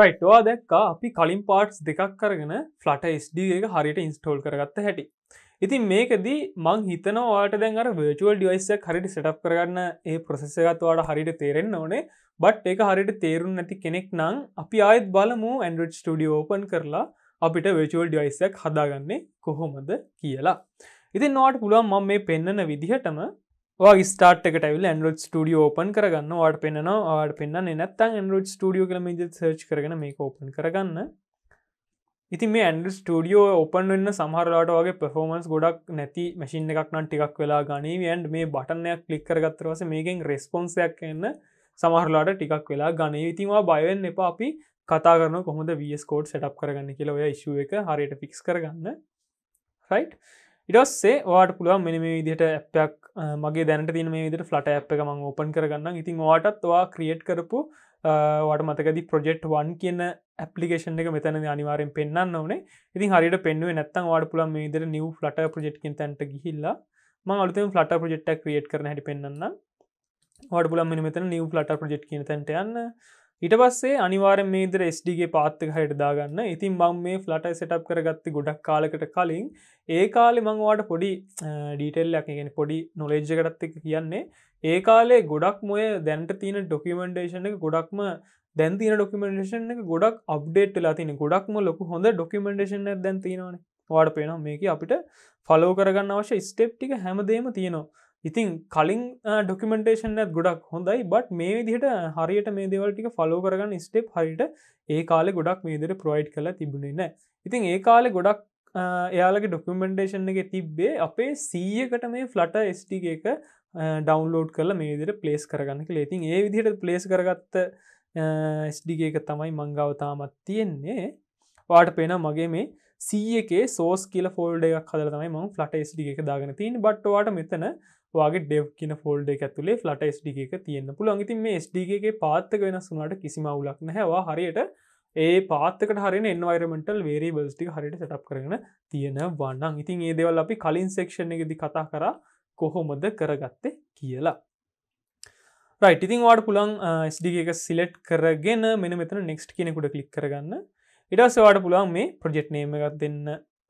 රයිට්වා දැක්කා අපි කලින් පාට්ස් දෙකක් කරගෙන ෆලට ස්ඩ එක හරිට ඉන්ස්ටෝල් කරගත්ත හැටි ඉතින් මේකද මං හිතනවාට දැන් වර්ල් ඩිවයිස හරිට සටප් කරගන්න ඒ ප්‍රසෙසගත්වාට හරිට තේරෙන්න්න ඕනේ බට් එක හරිට තේරුම් නැති කෙනෙක් නං අපි ආයත් බලමු ඇන්ඩඩ් ටඩිය ඕපන් කරලා අපිට වර්ල් ඩිවයිසයක් හදාගන්නේ කොහොමද කියලා ඉතින් නොට පුළුවන් මම මේ පෙන්න්නන විදිහටම ස්ටාට් එකට ඇවිල් ඇන්ඩරෝඩ් ටඩිය ෝපන් කරගන්න වාට පෙන්න්නවා ආට පෙන්න්න නැත්තන් ඇන්ඩරෝඩ් ටඩියෝ කලම ද සර්ච් කරන මේ ඕපන් කරගන්න ඉති මේ ඇන්ඩ ටඩියෝ ඔපන් වෙන්න සහරලාට වගේ පෙෆෝමන්ස් ගොඩක් නැති මැසින් එකක් නන් ටිකක් වෙලා ගනීව ඇන්ඩ මේ බටනයක් කලික් කරගත්තරවස මේකෙන් රෙස්පොන්සයක් එන්න සමහරලාට ටිකක් වෙලා ගනී ඉතින්වා බයවෙන් එපා අපි කතා කරන කොහොද වස්කෝඩ් සටප් කරගන්න කියලා ඔය ශුව එක හරියට ෆික්ස් කරගන්න රයිට් ඉටස්සේ වාට පුළුවන් මෙනි මේ විදිහට ඇපයක් මගේ දැනට තින මේ විදිට ෆලට ඇ් එක මං ඕපන් කරගන්න ඉතින් වාටත්වා ක්‍රියට් කරපු වාට මතකද ප්‍රජෙට් වන් කියන ඇපලිකේෂන් එක මෙතන අනිවාරෙන් පෙන්න්න ඕනේ ඉතින් හරිට පෙන්ුව නැත්තන් වාට පුළන් මේ විදිර නිව ෆලට ප්‍රජෙට්කින් තැන්ට ගිහිල්ලා මං අලුතම ෆලට ප්‍රජෙට්ට ක්‍රියට් කරන හැටි පෙන්න්න වාට පුලන් මෙ මෙතන නිව ෆලට ප්‍රජෙට් කියන තැන්ට යන්න ඉට පස්සේ අනිවාර මේදර ස්ඩගේ පාත්තක හයටදාගන්න ඉතින් මං මේ ෆ්ලට සටප් කරගත්ති ගොඩක් කාලකට කලින් ඒ කාලෙ මංවාට පොඩි ඩීටෙල්ලක් ගෙන පොඩි නොලේජ්ජකටත්ක කියන්නේ ඒ කාලේ ගොඩක් මොය දැන්ට තියන ඩොකිමෙන්ඩේෂන එක ගොඩක්ම දැන්තින ඩොකමෙන්ඩේෂන් එක ගොඩක් අප්ඩේට් ලාතින ගොඩක්ම ලොක හොඳ ඩොකමෙන්ඩේෂන දැන්තිනවන වාඩ පේනවා මේක අපිට ෆලෝ කරගන්න අවශ්‍ය ස්ටෙප් ටික හැමදේම තියෙනවා ඉතින් කලින් ඩොකමෙන්ටේෂනත් ගොඩක් හොඳයි බට මේ විදිහට හරියට මේ දෙවල්ටික ෆලෝ කරගන්න ස්ටේප් හරිට ඒ කාලෙ ගොඩක් මේදර ප්‍රයිඩ් කලා තිබුණේ නෑ ඉතින් ඒ කාලෙ ගොඩක් එයාලගේ ඩොකමෙන්ටේෂන් එක තිබ්බේ අපේ සීයකට මේ ෆලට ස්ටික එක ඩවන්ලෝඩ් කල මේදිර පලේස් කරගන්න කළ ඉතින් ඒ විදිහට පලේස් කරගත්ත ස්ඩිග එක තමයි මංගවතාමත් තියෙන්නේ වාට පෙන මගේ මේ සීයේ සෝස් කියල ෆෝල්ඩ එකක් හදර තමයි මං ෆලට ස්ඩි එක දාගෙන තින් බට්වාට මෙතන වගේ ඩෙව් කියන ෆෝල්ඩ ඇතුලේ ෆලට ස්ඩ එක තියන්න පුළුවන් ඉතින් මේ ස්ඩගේ පාත්තක වෙනස් වුනාට කිසිම වුලක් නැහැවා හරියට ඒ පාත්තක හරි එන්වරමටල් වේරි බල්ස්ටි හරිට සටප් කරන තියෙන වන්නන් ඉතින් ඒ දෙවල් අපි කලින් සෙක්ෂණ එකදි කතා කර කොහොමද කරගත්තේ කියලා ඉතින් වාඩ පුළන් ස්ඩ එක සිලෙට් කරගෙන මෙන මෙතන නෙක්ස්ට් කෙනෙකුට කලික් කරගන්න ඉඩස වාඩ පුළන් මේ ප්‍රජෙට් නේම එකක් දෙන්න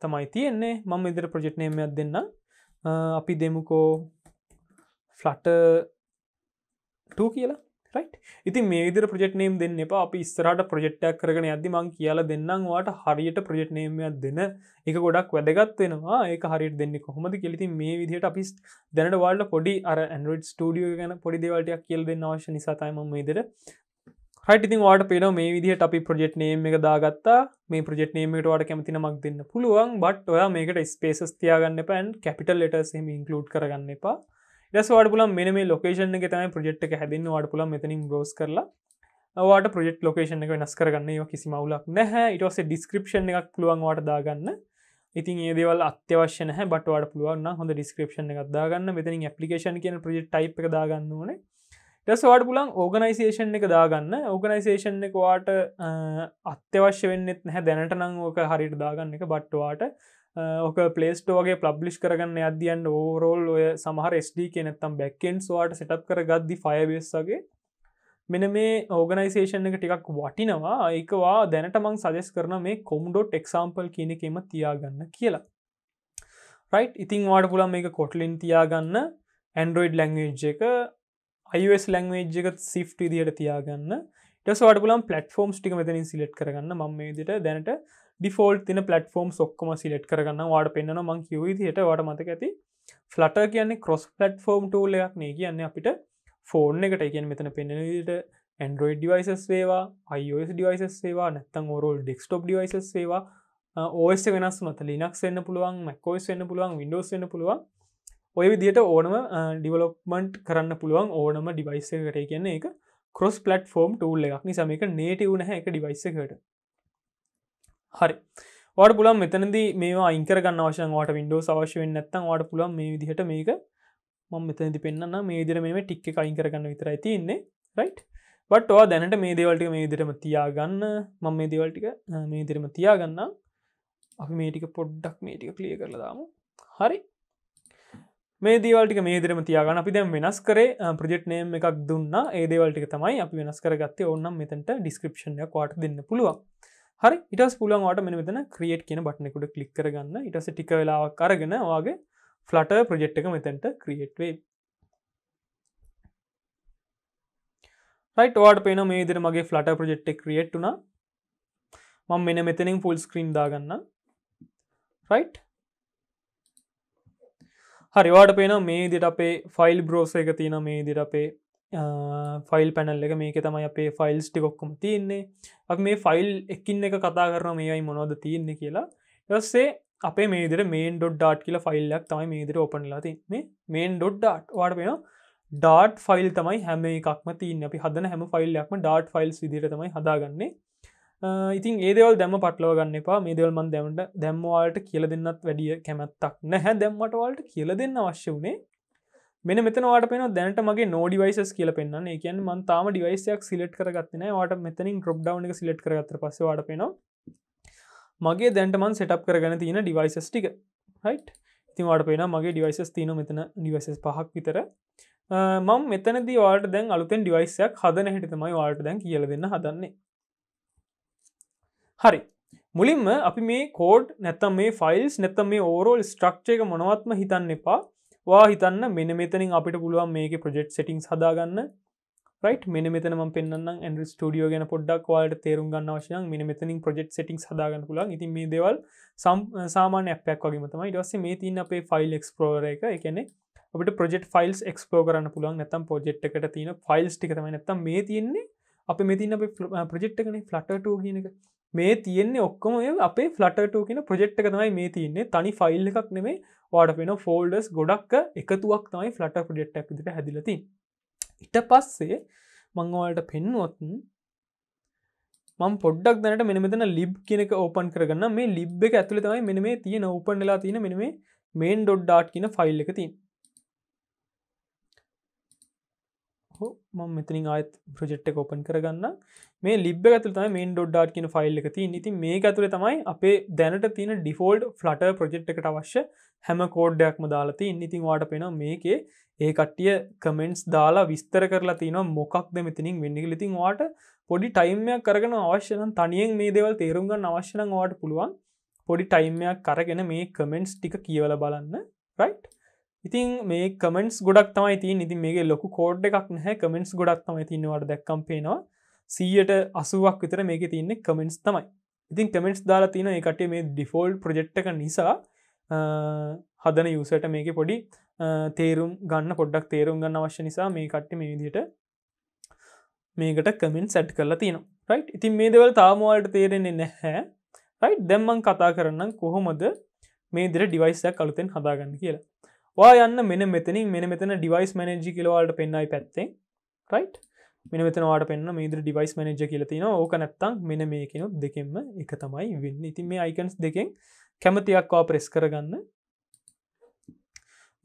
තමයි තියෙන්නේ මම ඉදිර ප්‍රජෙට් නේමයක් දෙන්න අපි දෙමුකෝ ෆලට කියලා ඉති මේද ප්‍රජෙක්් නේම් දෙන්න එප අපි ස්රට ප්‍රජෙක්්ටක් කරන ඇදදි මං කියල දෙන්නවාට හරියට ප්‍රජෙක්් නේමයක් දෙන්න එක ගොඩක් වැදගත් වෙනවා ඒ හරියට දෙන්න කොහොමද කෙලති මේ විදිහට අපිස් දැනට වාල්ල පොඩි අර ඇන්ඩරඩ් ස්ටඩියෝ ගැන පොඩි දෙවල්ටයක් කියල දෙන්න අවශ්‍ය නිසාතයිම මේදර ඉතින් වාට පේන මේ විදිහට අපි ප්‍රජෙක්් නේම් එක දාගත්තා මේ ප්‍රජෙක්් නේමට වාට කැමතින මක් දෙන්න පුළුවන් බට් ඔයා මේකට ස්පේසස් තියාගන්න පැන් කැපිටල් ලෙටස් හෙම ඉන්කලඩ් කරගන්න එපා ඩස්වාට පුලම් මෙන මේ ලොකේෂන් එක තම ප්‍රජෙට් එක හැදින්න වාට පුලම් මෙතනින් බ්‍රෝස් කරලා වාට ප්‍රජෙට් ලොකේෂන් එක වෙනස් කරගන්න කිසි මවුලක් නැහැ ඉටස ඩිස්ක්‍රපෂන් එකක් පුළුවන් වාට දාගන්න ඉතින් ඒදවල් අත්‍යවශ්‍ය නැහැ බටවාට පුළුවන් හොඳ ඩිස්ක්‍රපෂන් එකක් දාගන්න මෙතනින් පපලිකේෂන් කියන ප්‍රජෙට් ටයි් එක දාගන්න ඕනේ ටස්වාට පුලන් ඕගනයිසේෂන් එක දාගන්න ඕගනයිසේෂන් එකවාට අත්‍යවශ්‍ය වෙන්නෙත් නැහැ දැනට නං ඕක හරිට දාගන්න එක බට්ටවාට ඕක පලේස්ටෝගේ පබ්ලිෂ් කරගන්න අධ්‍යයන් ඕරෝල් ඔය සමහර ස්ඩ කෙනෙත්තම් බැක්කෙන්ස්වාට සටප් කරගද්දි ෆයබස්සගේ මෙන මේ ඕගනයිසේෂන් එක ටිකක් වටිනවා ඒකවා දැනට මං සජෙස් කරන මේ කොම්ඩොට් එක්සාම්පල් කියනෙකෙම තියාගන්න කියලා රයි් ඉතිං වාට පුළන් මේ කොටලින් තියාගන්න ඇන්ඩරෝයිඩ් ලැංවේජ් එක අයිස් ලැංවේජ් එක සිෆ්ට ඉදියට තියාගන්න ටස්වාට පුලන් පලට ෆෝම් ටික මෙතනින් සිලට් කරගන්න ම මේ දට දැනට ඩිෆෝල්් තින පලටෆෝම් ොක්කම සිලට් කරගන්න වාට පෙන්න්න මං කිවවිදියට වට මතක ඇති ෆලට කියන්නේ කොස් පලට ෆෝම් ටූලයක් නේ කියන්න අපිට ෆෝර්න් එකට එකෙන් මෙතන පෙන්නට ඇන්ඩරෝයිඩ් ඩිවයිසස් වේවා අයිෝස් ඩිවයිසස් වේවා නැත්තං ෝරෝල් ඩෙක්ස්ටප් ඩිවයිසස් වේවා ඕස් වෙනස් මත ලිනක් වෙන්න පුළුවන් මැකෝස් වෙන්න පුළුවන් විඩෝස් වෙන්න පුළුවන් ඔය විදියට ඕනම ඩිවලොප්මන්ට් කරන්න පුළුවන් ඕනම ඩිවයිසකට කියන්නේ එක කොස් පලට ෆෝම් ටූල්ල එකක් නිසාම එක නේටවුණ හැ එක ඩිවයිසකට හරි වාට පුළන් මෙතනද මේවා අංකරගන්න වශන් වාට විඩෝ සවශ්‍ය වෙන් නැත්තන් වාට පුළන් මේ විදිහට මේක මම මෙතනති පෙන්න්න මේ විදිර මේ ටික් එක අයිංකරගන්න විතරයි තියන්නේ රයිට් බට්වා දැනට මේ දේවල්ටික මේ විදිරම තියාගන්න මං මේ දේවල්ටික මේ දිරම තියාගන්න අපි මේටික පොඩ්ඩක් මේටික කලිය කරලදාම හරි මේ දවල්ටි මේදරම තියාගන්න අපි දැම් වෙනස් කරේ ප්‍රජෙට්නයම් එකක් දුන්න ඒදේවල්ටික තමයි අපි වෙනස් කරගත්තේ ඔන්නම් මෙතැට ඩිස්ක්‍රපෂණය වාට දෙන්න පුළුවන් හරි ඉටස් පුළන්වාට මෙ මෙතන ක්‍රියට් කියන බට්නෙකුට කලික් කරගන්න ඉටස ටික වෙලාවක් කරගෙන වගේ ෆලට ප්‍රජෙට් එක මෙතැන්ට ක්‍රියට්වේ ට පේන මේ දර මගේ ෆලට ප්‍රජෙට් ක්‍රියට්ුනා මං මෙන මෙතනින් ෆුල් ස්ක්‍රීන් දාගන්න රයි් හරිවාට පේන මේ දිට අපේ ෆයිල් බ්‍රෝස එක තියෙන මේ දිර අපේ ෆයිල් පැනල් එක මේක තමයි අපේ ෆයිල්ස් ටිකොක්කොම තියෙන්නේ අප මේ ෆයිල් එකින් එක කතා කරන මේයි මොනොද තියෙන්නේ කියලා ටස්සේ අපේ මේදර මේන් ඩොඩ් ඩාට් කියලා ෆයිල්ලක් තමයි මේදර ඕපනලාති මේ මේන් ඩොඩ් ඩාට් වාඩ වෙන ඩාට් ෆයිල් තමයි හැම එකක්ම තියන්න අපි හදන හැම ෆයිල්ලක්ම ඩාට් ෆයිල්ස් විදිර තමයි හදාගන්නේ ඉතින් ඒදවල් දැම පටලව ගන්න එපා මේදවල්මන් දැමට දැම්මවාලට කියල දෙන්නත් වැඩිය කැමැත්තක් නැහැ දැම්මටවල්ට කියල දෙන්න අවශ්‍ය වුණේ මෙන මෙතනවාට පෙන දැනට මගේ නෝඩිවයිසස් කියල පෙන්න්න එකන් මන් තාම ඩිවයිසයක් සිලට් කරගත්න වාට මෙතනින් ක්‍රප් ඩව් එක සිලට් කරගත පසවාට පෙනවා මගේ දැන්ටමන් සටප් කරගන තියෙන ඩිවයිසස් ටික හයිට් ඉතිවාට පෙන මගේ ඩිවයිසස් තියන මෙතන ඩිවසස් පහක් විතර මං මෙතනද වාට දැන් අලුතෙන් ඩිවයිසයක් හදන හිටතමයි වාට දැන් කියල දෙන්න හදන්නේ හරි මුලින්ම අපි මේ කෝඩ් නැත්තම් මේ ෆයිල්ස් නැත්තම් මේ ඕරෝල් ස්ට්‍රක්්චයක මොනවත්ම හිතන්න එපා වා හිතන්න මෙන මෙතනින් අපිට පුළුවන් මේක ප්‍රජෙක්් සිටිං හදාගන්න රයිට් මෙන මෙතනම පෙන්න්න ඇන්ඩ ස්ටඩියෝ ගැන පොඩ්ඩක් වාට තේරුම් ගන්න වශයන් මෙන මෙතනින් ප්‍රජෙක්් සිටිං හදාගන්න පුලන් ඉතින් මේ දෙවල් සාමාන ඇපක් වගේ තමයි ඩස්ස මේ තින් අපේ ෆයිල් එක්ස්පෝර එක එකනෙ අපට ප්‍රජෙක්් ෆයිල්ස් එක්ස්පෝ කරන්න පුළන් නැතම් පොජෙට් එකට තියෙන ෆයිල්ස් ටිකතම නැතම් මේ තියෙන්නේ අප මෙතින් අප ප්‍රජෙක්් කන ෆලටටෝ කියන එක මේ තියන්නේ ඔක්කොම අපේ ෆලටට කියෙන ප්‍රජෙට් තමයි මේ තියන්නේ තනි ෆයිල් එකක් නෙමේ වාඩ වෙන ෆෝල්ඩස් ගොඩක් එකතුවක් තමයි ෆලට ප්‍රජෙට් ඇක්දිට හැදිලති ඉට පස්සේ මංවාලට පෙන්නුවත්න් මං පොඩ්ඩක් දැනට මෙන මෙතන ලිබ් කෙනෙක ඕපන් කරගන්න මේ ලිබ් එක ඇතුළ තමයි මෙන මේ තියෙන ඕපන්ලා තියෙන මෙන මේ මේන් ඩොඩ්ඩාට් කියන ෆයිල් එක තින් මං මෙතනින් ආයත් ප්‍රජෙට් කෝපන් කරගන්න මේ ලිබ් ඇතුල තම මේන් ඩොඩ්ඩාට කියන ෆයිල් එක ති ඉති මේ ඇතුර තමයි අපේ දැනට තියෙන ඩිෆෝල්ඩ් ෆලට ප්‍රජෙට් එකට අවශ්‍ය හැම කෝඩ්ඩයක්ම දාලාති ඉන්නඉතින් වාට පෙන මේකේ ඒ කට්ටිය කමෙන්ට්ස් දාලා විස්තර කරලා තින මොකක්ද මෙතිනින් වෙන්නි ලිතින් වාට පොඩි ටයිම්මයක් කරගෙන අවශ්‍යන තනියෙන් මේ දේවල් තේරුම්ගන්න අවශ්‍යන වාට පුළුවන් පොඩි ටයිම්මයක් කරගෙන මේ කමෙන්ට්ස් ටික කියවල බලන්න රයිට් ඉතින් මේ කමෙන්ස් ගොඩක් තමයි තින් ඉතින් මේ ලොකු කෝඩ් එකක් නැහැ කමෙන්ස් ගොඩක් තමයි තින්නවට දැක්කම් පේනවා සීයට අසුවක් විතර මේක තින්නේ කමෙන්ස් තමයි ඉතින් කමෙන්ස් දාලා තින එකට මේ ඩිෆෝල්් ප්‍රජෙක්් එක නිසා හදන යුසට මේක පොඩි තේරුම් ගන්න පොඩ්ඩක් තේරුම් ගන්න අවශ්‍ය නිසා මේ කට්ටි මේ විදියට මේකට කමෙන්ට සැට් කරලා තියෙන රයිට් ඉතින් මේ දෙවල් තාමවාල්ට තේරෙන්නේ නැහැ රයි් දැම්මන් කතා කරන්න කොහොමද මේ දිර ඩිවයිසයක් අලුතෙන් හදාගන්න කියලා වා යන්න මෙන මෙතනින් මෙන මෙතන ඩිවයිස් මැනජි කිලවාට පෙන්න්නයි පැත්තේ රයි් මෙන මෙතනවාට පෙන්න්න මේදර ඩිවයිස් මනජ කියලතින ඕක නැත්තං මෙන මේකනොත් දෙකෙන්ම එක තමයි වෙන්න ඉතින් මේ අයිකන්ස් දෙකෙන් කැමතියක්වා ප්‍රෙස් කරගන්න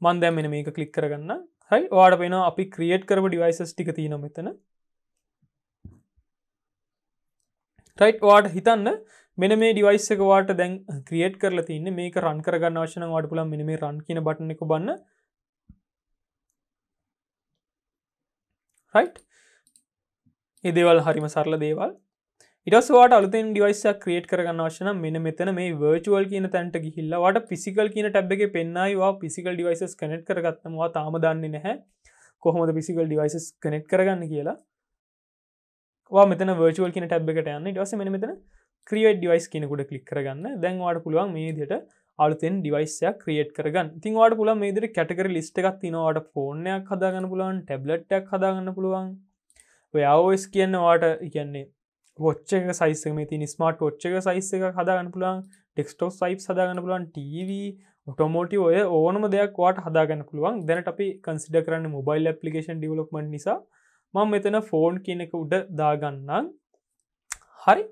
මන්දෑ මෙන මේක කලික් කරගන්න හයි වාඩ පෙන අපි ක්‍රියට් කරව ඩිවයිසස් ටික තින මෙතන රයිට් වාඩ හිතන්න මෙන මේ ඩිවයිස්සකවාට දැන් ක්‍රියට් කරල තින්න මේක රන් කරගන්න වශන වාට පුලන් මෙන මේ රන් කියන බටන එක බන්න රයිට් එදේවල් හරිම සරල දේවල් ඉටස්වාට අලුතෙන් ඩිවයිස්සක් ක්‍රියට් කරගන්න වශන මෙන මෙතන මේ වර්චුවල් කියන තැන්ට ගිහිල්ලවාට පිසිකල් කියන ටැබ් එක පෙන්න්නයිවා පිසිකල් ඩිවයිසස් කනෙට් කරගත්තමවා තාම දන්නේ නැහැ කොහොමද පිසිකල් ඩිවයිසස් කනෙට් කරගන්න කියලා මෙතන වර්චුවල් කියන ටැබ් එකට යන්න ඉටස මෙ මෙතන ක්‍රියට ඩිවයිස් කෙනෙකුට කලික් කරගන්න දැන්වාට පුළුවන් මේ දිට අලුතෙන් ඩිවයිස්යක් ක්‍රියට් කරගන්න තිංවාට පුළ මේදිර කැටකර ලිස්ට එකක් තිනවාට ෆෝර්නයක් හදාගන්න පුළුවන් ටැබ්ලට්ටක් හදාගන්න පුළුවන් ඔයාෝස් කියන්නවාට කියන්නේ ොච්ච එක සයිස්සක මේ තින් ස්මට ොච්ච එක සයිස්ස එක හදාගන්න පුළුවන් ටෙක්ස්ටෝ සයිප් හදාගන්න පුළුවන් TV ඔටෝමෝටි ඔය ඕනම දෙයක් වාට හදාගන්න පුළුවන් දැනට අපි කන්සිඩ කරන්න මොබයිල් පපිකේන් ඩිවලොක්මට නිසා මං මෙතන ෆෝන් කියනෙක උඩ දාගන්නන් හරි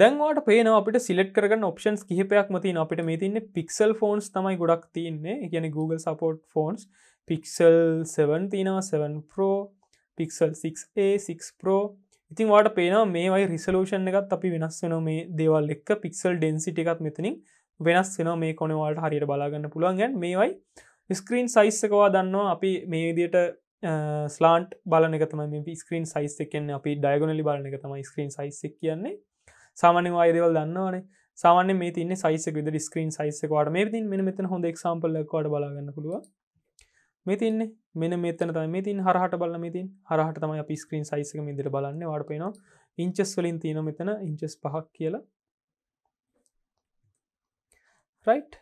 දැන්වාට පේනවා අපිට සිලෙට් කරගන්න ඔප්ෂන්ස් කිහිපයක් මතින් අපිට මේ තින්න පික්සල් ෆෝන්ස් තමයි ගොඩක් තියන්නේ ගැන Google සපෝට් ෆෝන්ස් පික්සල් 7 තිනවා 7 Pro පික්සල් 6A6 Pro ඉතින් වාට පේනවා මේවයි රිසලූෂන් එකත් අපි වෙනස් වෙන මේ දේවල් එක්ක පික්සල් ඩෙන්සිට එකත් මෙතනින් වෙනස් වෙන මේ කොනවාට හරියට බලාගන්න පුළුවන්ගැන් මේවයි ස්ක්‍රීන් සයිස්සකවා දන්නවා අපි මේ දියට ස්ලාන්ට් බලනකතම මේ ස්ක්‍රීන් සයිස් එකෙන් අපි ඩයගොනලි බලන එක තමයි ස්ක්‍රීන් සයිස්සක් කියන්නේ සාමනෙන් අයදවල් දන්නවන සාමන මේ තින්න සයිසක විද ස්ක්‍රීන් සයිසකවාට මේ තින් මෙ මෙතන හොඳ එක්ම්පල්ලක්වට බලාගන්න පුළුවන් මේ තින්නේ මෙන මෙතන තම තින් හරහට බල තින් හරහට තම අප ස්ක්‍රීන් සයිසක ඉදිර බලන්න වාට පේනවා ඉංචස් වලින් තියන මෙතන ඉංචස් පහක් කියලා රයිට්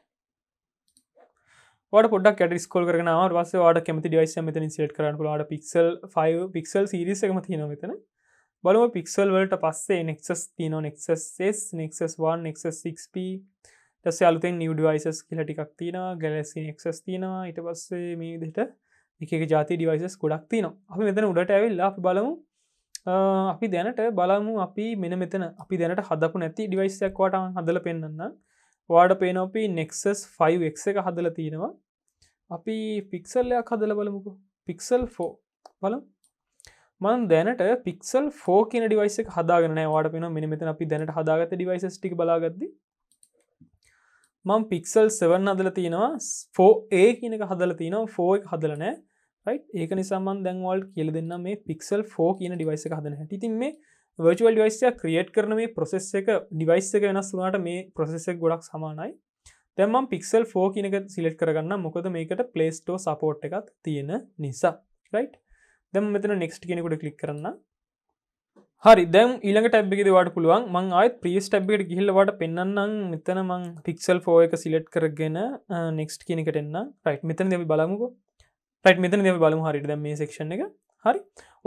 ොඩක් ට ස්කල් කරන වස වාට කැමති ඩයිස මෙතන සිට කරන්න ලාට පික්සල් ෆ පික්සල් සිරිසකම තියෙන මෙතන බලව පික්සල් වලට පස්සේ නෙක්සස් තින නෙක්සස් නෙක්සස් 1ක්සක් දස අලුතෙන් නිවඩවයිසස් කියලටිකක් තින ගැලසි නෙක්සස් තිනවා ඉට පස්සේ මේ දෙට එක ජාති ඩිවයිසස් ගොඩක් තින අපි මෙතන උඩට ඇවිල් අප බලමු අපි දැනට බලමු අපි මෙන මෙතන අපි දැනට හදපු නැති ඩිවයිසයක්වාට හදල පෙන්න්න වාඩ පේනෝපි නෙක්සස් 5ක් එක හදල තියෙනවා අපි පික්සල්ලයක් හදල බලමුකු පික්සල් ෆෝ බලමු මන් දැනට පික්සල් ෆෝ කියන ඩිවයිස හදාගෙන වාට පෙන මිනිමත අපි දැනට හදාගත ඩිවයිස ටි බලාගද මං පික්සල් සෙවන් අදල තියෙනවා ෆෝ ඒ කියනක හදල තියෙනවා ෆෝ එක හදලනෑ රයි් ඒක නිසාමන් දැන්වල් කියල දෙන්න මේ පික්සල් ෆෝ කියන ඩිවයිස හදන හැටිතින් මේ වර්ල් ඩිවයිස්ය ක්‍රියට් කරන මේ ප්‍රොසෙස් එක ඩිවයිස් එක වෙනස් වුනාට මේ ප්‍රොසෙසක් ගොඩක් සමානයි තැම්මම් පික්සල් ෆෝ කියනක සිලෙට් කරගන්න මොකද මේකට පලේස්ටෝ සපෝට් එකක් තියෙන නිසා රයිට් දම් මෙතන නෙක්ස්ට් කෙනෙකුට කලික් කරන්න හරි දැම් ඊළඟ ටැබ්ිෙදවට පුළුවන් මං ආයත් ප්‍රියස් ටැබ්බෙට ගිහිල්ලවට පෙන්න්නම් මෙතන මං පික්සල් ෆෝ එක සිලෙට් කරගෙන නෙක්ස්ට් කෙනෙකටන්න රයිට් මෙතන දෙව බලමුක ප්‍රයිට් මෙතන දෙව බලමු හරිට දැම් මේ සේක්ෂණ එක හරි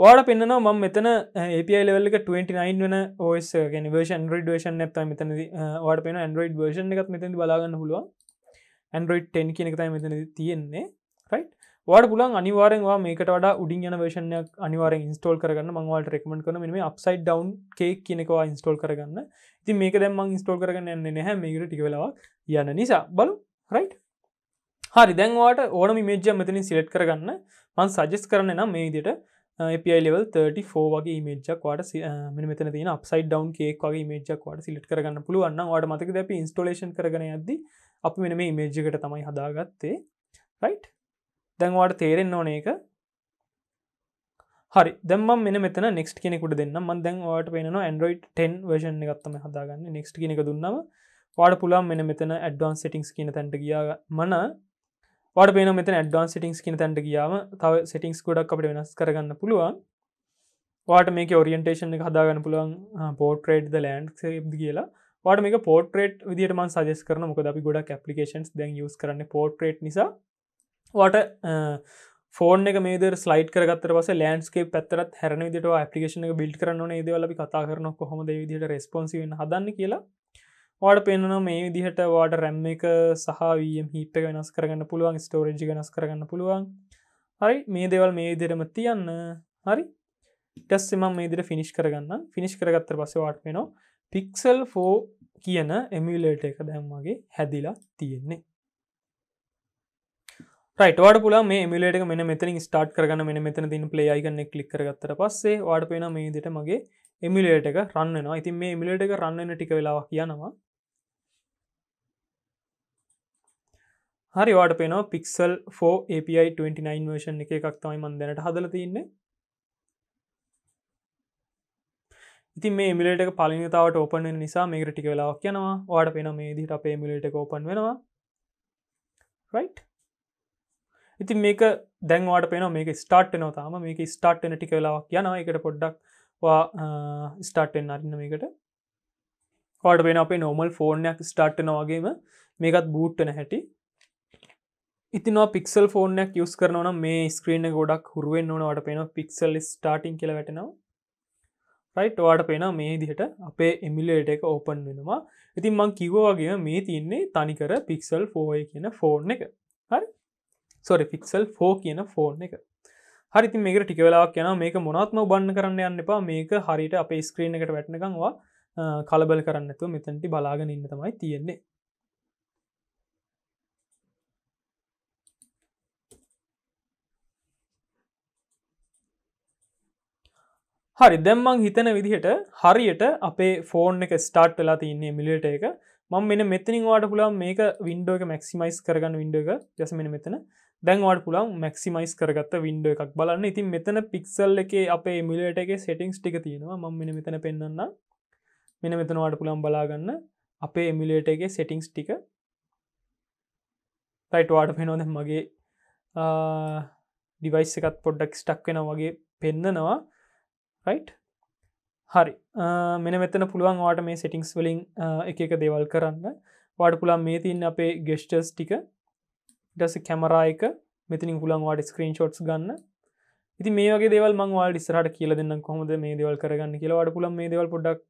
වාට පෙන්න්නවා මං මෙතන API ලෙවල්ල එක 29 වන ඔස් ගෙන වර්ෂන් රඩ වේෂන් නැත මෙතන වාට පෙන ඇන්ඩරයිඩ් වර්ෂණ එකත් මෙතැති බලාගන්න පුළුවන් ඇන්ඩරයිඩ් 10 කෙනෙකතයි මෙතන තියෙන්නේ වාඩ පුලන් අනිවාරෙන් මේකට වඩ උඩින් යන වේෂණයක් අනිවාරෙන් ඉස්ටෝල් කරන්න මංවාට රෙක්මට කන මේ අපසයි් ඩවන් කේක් කියනෙකවා ඉස්ටෝල් කරගන්න ඉති මේක දැම ඉස්ටෝල් කරගන්න යන්න නැහැ මේකට ටිකවෙලවක් යන නිසා බලු රයි් හරි දැන්වාට ඕන මේජ මෙතනින් සිලෙට් කරගන්න මන් සජස් කරන නම් මේ දිට API level 34 වගේ මේජක් වට මෙ මෙතන තින අපසයි ඩවන් කේක් වගේ මේජක් වට සිලට කරගන්න පුළුවන්න වාට මතක දැප ඉස්ටලේෂන් කරන ඇද අපි මෙ මේ මේජකට තමයි හදාගත්තේ රයිට් දැන්වාට තේරෙන් ඕන එක හරි දම මෙ නෙක් කෙනෙකුට දෙන්න ම දැන්වාට පේන ඇන්ඩරෝයි 10 වර්ෂන් එකත්තම හදාගන්න නෙක්් කෙනෙක දුන්නම වාඩ පුලාම් මෙන මෙතන ඇඩ්වාන් සිටිංස් කියන තැන්ට ගියා මන වාඩ පේන මෙත ඇඩ්වාන් සිටිංස් කියන තැන්ට ගියාම තව සිටිංස් ගොඩක් අපට වෙනස් කරගන්න පුළුවන් වාට මේක ඔරියන්ටේෂන් එක හදාගන්න පුළුවන් පෝට්‍රේඩ් ලෑන්ඩ් ේබ් කියලා වාට මේ පෝට්‍රේට් විදිටම සජස් කරන මොක අපි ගොඩක් පපිේන්ස් දැන් යස් කරන්න පෝට්‍රේට් නිසා වට ෆෝර්න එක මේ ස්ලයිට කරගත පස ලන්ස්කේ පත්තරත් හැරන විට පපිේෂන බිල්ට කරන්න ඒදවලි කතා කරන කොහොම විදිට රෙස්පොන්සිව හදන්න කියලා වාට පෙන්න්නන මේ විදිහට වාට රැම් එක සහවීම් හිප වෙනස් කරගන්න පුළුවන් ස්ටෝරජි වෙනස් කරගන්න පුළුවන් හරි මේ දෙවල් මේ විදිරම තියන්න හරි ටස්සෙම මේ දිර ෆිනිස් කරගන්න ෆිනිස් කරගත්තර පස වාට වෙනවා පික්සල් ෆෝ කියන එමිලේට එක දැම්මගේ හැදිලා තියෙන්නේ ටවාඩ පුල මේමලට මෙ මෙතන ස්ටාට් කරගන මෙ මෙතන තින පලේ අයිගන්න කලික් කරගත්තර පස්සේ වාඩ පේන මේ දෙට මගේ එමිලේට එක රන්නවා ඉතින් මේ මිලට එක රන්නන ටික වෙලා කියනවා හරි වාට පේනවා පික්සල් 4 API 29 වර්ෂන් එක එකක් තමයි මන්දනට හදල තින්නේ ඉතින් මේ මිලට පලිනතාවට ඕපන නිසා මේකට ටික වෙලාක් කියනවා වාට පෙන මේ දිට අපේ මිලට ඕපන් වෙනවා රයිට් ඉතින් මේක දැන්වාට පේන මේක ස්ටාර්ට් නෝ තාම මේක ස්ටාර්ට් එන ටික වෙලාවක් යනවා එකට පොඩ්ඩක් ස්ටාර්ටෙන් අරන්න මේකට ඩ වෙන අපේ නොමල් ෆෝර්නයක් ස්ටාර්ටන වගේම මේකත් බූට්ටන හැටි ඉතිනවා පික්සල් ෆෝර්නයක් යස් කරනවන මේ ස්ක්‍රීන ගොඩක් හුරුවෙන් ඕනවට පේන පික්සල් ස්ටාටිං කියල වැටෙනවා රයිට් වාට පේන මේ දිහට අපේ එමිලේට එක ඕපන් වෙනවා ඉතින් මං කිවෝගේ මේ තින්නේ තනිකර පික්සල් ෆෝය කියන ෆෝර්න එක හරි සොරි ෆික්සල් ෆෝ කියන ෆෝන් එක හරිති මේක ටිකවෙලාක් යන මේක මොනත්ම බන්න කරන්න යන්න එපා මේක හරිට අප ස්ක්‍රීන එකට වැටනකංවා කලබල කරන්නතු මෙතැන්ටි බලාගෙන ඉන්න තමයි තියෙන්නේ හරි දැම්මං හිතන විදිහට හරියට අපේ ෆෝන් එක ස්ටාර්ට් වෙලා තින්නේ මිලියට එක මං මෙන මෙතනින් වාට පුලා මේක වින්ඩෝ එක මැක්සිමයිස් කරගන්න විඩ එක ජැස මෙන මෙතන දැන්වට පුළන් මැක්සිමයිස් කරගත්ත වින්ඩ එකක් බලන්න ඉතින් මෙතන පික්සල් එක අපේ මිලට එක සෙටිංස් ටික තියෙනවා ම මෙන මෙතන පෙන්න්න මෙන මෙතනවාට පුළන් බලාගන්න අපේ එමිලේට එක සෙටිංස් ටික රයිටවාට පෙනෝද මගේ ඩිවයිස් එකත් පොඩ්ඩක් ස්ටක් වෙන වගේ පෙන්න්නනවා රයිට් හරි මෙන මෙතන පුළුවන් වාට මේ සෙටිංස් වලින් එක එක දේවල් කරන්න වාට පුළන් මේ තින් අපේ ගෙස්ටර්ස් ටික ඉටස කැමරා එක මෙතින් පුළන්වාට ස්ක්‍රීන් ෂෝට්ස් ගන්න ඉති මේගේ දෙවල් මංවාල් ස්රට කියල දෙන්න කොහොද මේ දෙවල් කරගන්න කියලවට පුළන් මේ දෙවල් පොඩක්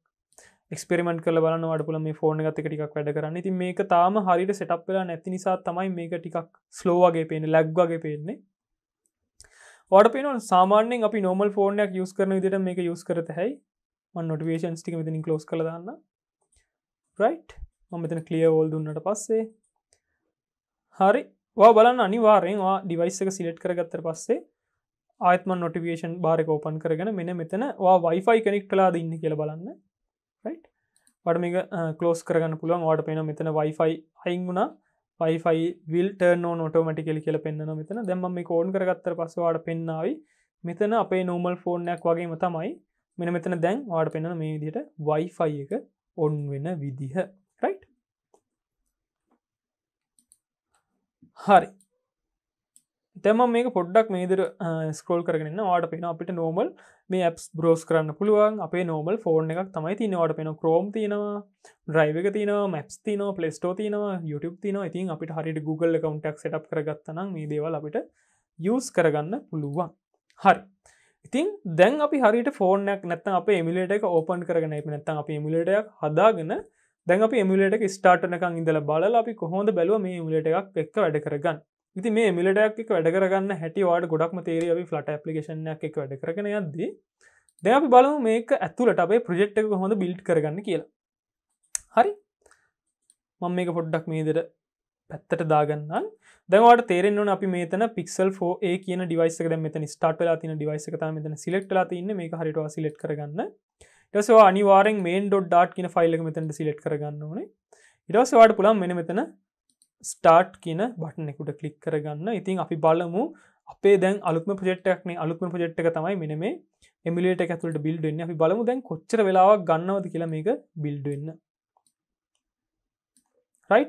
එක්ස්පෙරමෙන්ට කල බලන්නවට පුළම මේ ෆෝර්න ගත ටිකක් වැඩ කරන්න ති මේක තාම හරිට සටප්ලා නැති නිසා තමයි මේක ටිකක් ස්ලෝවාගේ පේන ලැක්්වාගේ පේන්නේ වට පේන සාමානෙන් අපි නොමල් ෆෝර්නයක් යස් කරන විදිට මේක යස් කරත හැයි නොටිවේෂන්ස් ටික මෙතින් කලෝස් කළදන්න රයිට් මම මෙතන කලිය ඕල් දුන්නට පස්සේ හරි වා බලන්න අනිවාරයෙන්වා ඩිවයිස් එක සිලෙට් කරගත්තර පස්සේ ආත්ම නොටිවේෂන් බාරක ඕපන් කරගෙන මෙන මෙතන වා වයිෆයි කෙනෙක් කලා දන්න කියල බලන්න වඩ මේ කලෝස් කරගන්න පුළුවන් වාට පේන මෙතන වයිෆයි අයින් වුණා වයිෆයි විල්ට නෝ නොටෝමටිකෙල් කියල පෙන්න්න මෙතන දෙම මේ කෝන් කරගත්තර පස්සවාට පෙන්නාවයි මෙතන අපේ නෝමල් ෆෝර්නයක් වගේම තමයි මෙන මෙතන දැන් වාට පෙන්න්න මේ විදිට වයිෆයි එක ඔන් වෙන විදිහ රයිට් හරි තැම මේ පොඩ්ඩක් මේදර ස්කෝල් කරගෙන වාට පෙන අපිට නෝමල් මේ ඇප්ස් බ්‍රෝස් කරන්න පුළුවන් අපේ නෝමල් ෆෝර්න් එකක් තමයි තිනවාට පෙන ක්‍රෝම් තියෙනවා ්‍රයිවක තින මැප්ස් තින පලස්ටෝ තිනවා YouTube තින ඉතින් අපිට හරිට Google කවන්ටක් සට් කරගත්තන මේ දේවල් අපිට යස් කරගන්න පුළුවන් හරි ඉතින් දැන් අපි හරිට ෆෝර්නයක් නැත්තන් අප එමිලට එක ඕපන් කරගෙන නැත්තන් අප මිලටයක් හදාගෙන දැන් අප මුලට ස්ටාටනක ඉඳල බල අපි කොහොඳ බැලුව මේ මුලට එකක් එක් වැඩ කරගන්න ඉති මේ මිලටක් එක වැඩ කරගන්න හැටි වාඩ ගොඩක් තේරී ෆලට පපිේෂන එක වැඩ කරන යදී දෙ අපි බලු මේක ඇතුලට අපේ ප්‍රජෙක්් එක හොඳ බිල්ට් කරගන්න කියලා හරි මං මේක පොඩ්ඩක් මේදර පැත්තට දාගන්න දැවට තේරෙන්වන අපි මේතන පික්සල් ෝ ඒ කියන ඩිවයිසක මෙත ස්ටාටලා තින ඩිවයිසක මෙතන සිලෙක්ටලා තින්න මේ හරිටවා සිලෙට් කරගන්න ටස අනිවාරෙන් මේන් ඩොඩ් කියන ෆයිල්ල මෙතට සිලෙට් කරගන්න ඕනේ ඉරසවාට පුළන් මෙන මෙතන ස්ටාර්ට් කියන බටනෙකුට කලික් කරගන්න ඉතින් අපි බලමු අපේ දැන් අලුත්ම ප්‍රජෙට්ක්න අලුත්ම ප්‍රජෙට්ක තමයි මෙන මේ එමිලට ඇතුලට බිල්ඩන්න අපි බලමු දැන් කොච්චර වෙලාවක් ගන්නවද කියලා මේක බිල්ඩන්න රයි්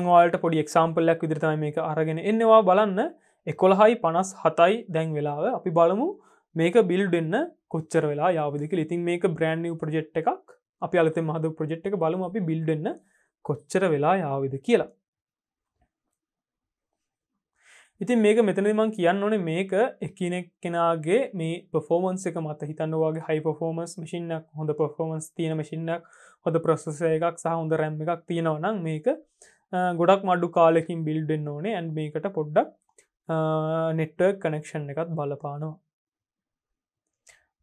මංවාලට පොඩි එක්සාම්පල්ලයක් විදිරතම මේක අරගෙන එන්නවා බලන්න එකොළහයි පනස් හතයි දැන් වෙලාව අපි බලමු මේක බිල්ඩන්න කොච්චර වෙලා යාවදක ඉතින් මේක බ්‍රන්්ිය ප්‍රජෙට් එකක් අප අලත මහද ප්‍රජෙට් එක බලම අපි බිල්ඩන්න කොච්චර වෙලා යාවිද කියලා ඉතින් මේක මෙතනද මං කියන්න ඕනේ මේක එකනෙක් කෙනගේ මේ පෆෝමන්ස් එක මත හිතන්නවාගේ හයි පෆෝමස් මිසිින්නක් හොඳ පෆෝමන්ස් තියෙන මිසිින්නක් හොඳ ප්‍රසස එකක් සහහොඳ රැම් එකක් තියෙනවනම් මේක ගොඩක් මඩු කාලෙකින් බිල්ඩෙන්න්න ඕනේ ඇන් මේකට පොඩ්ඩක් නෙට්ට කනෙක්ෂන් එකත් බලපානවා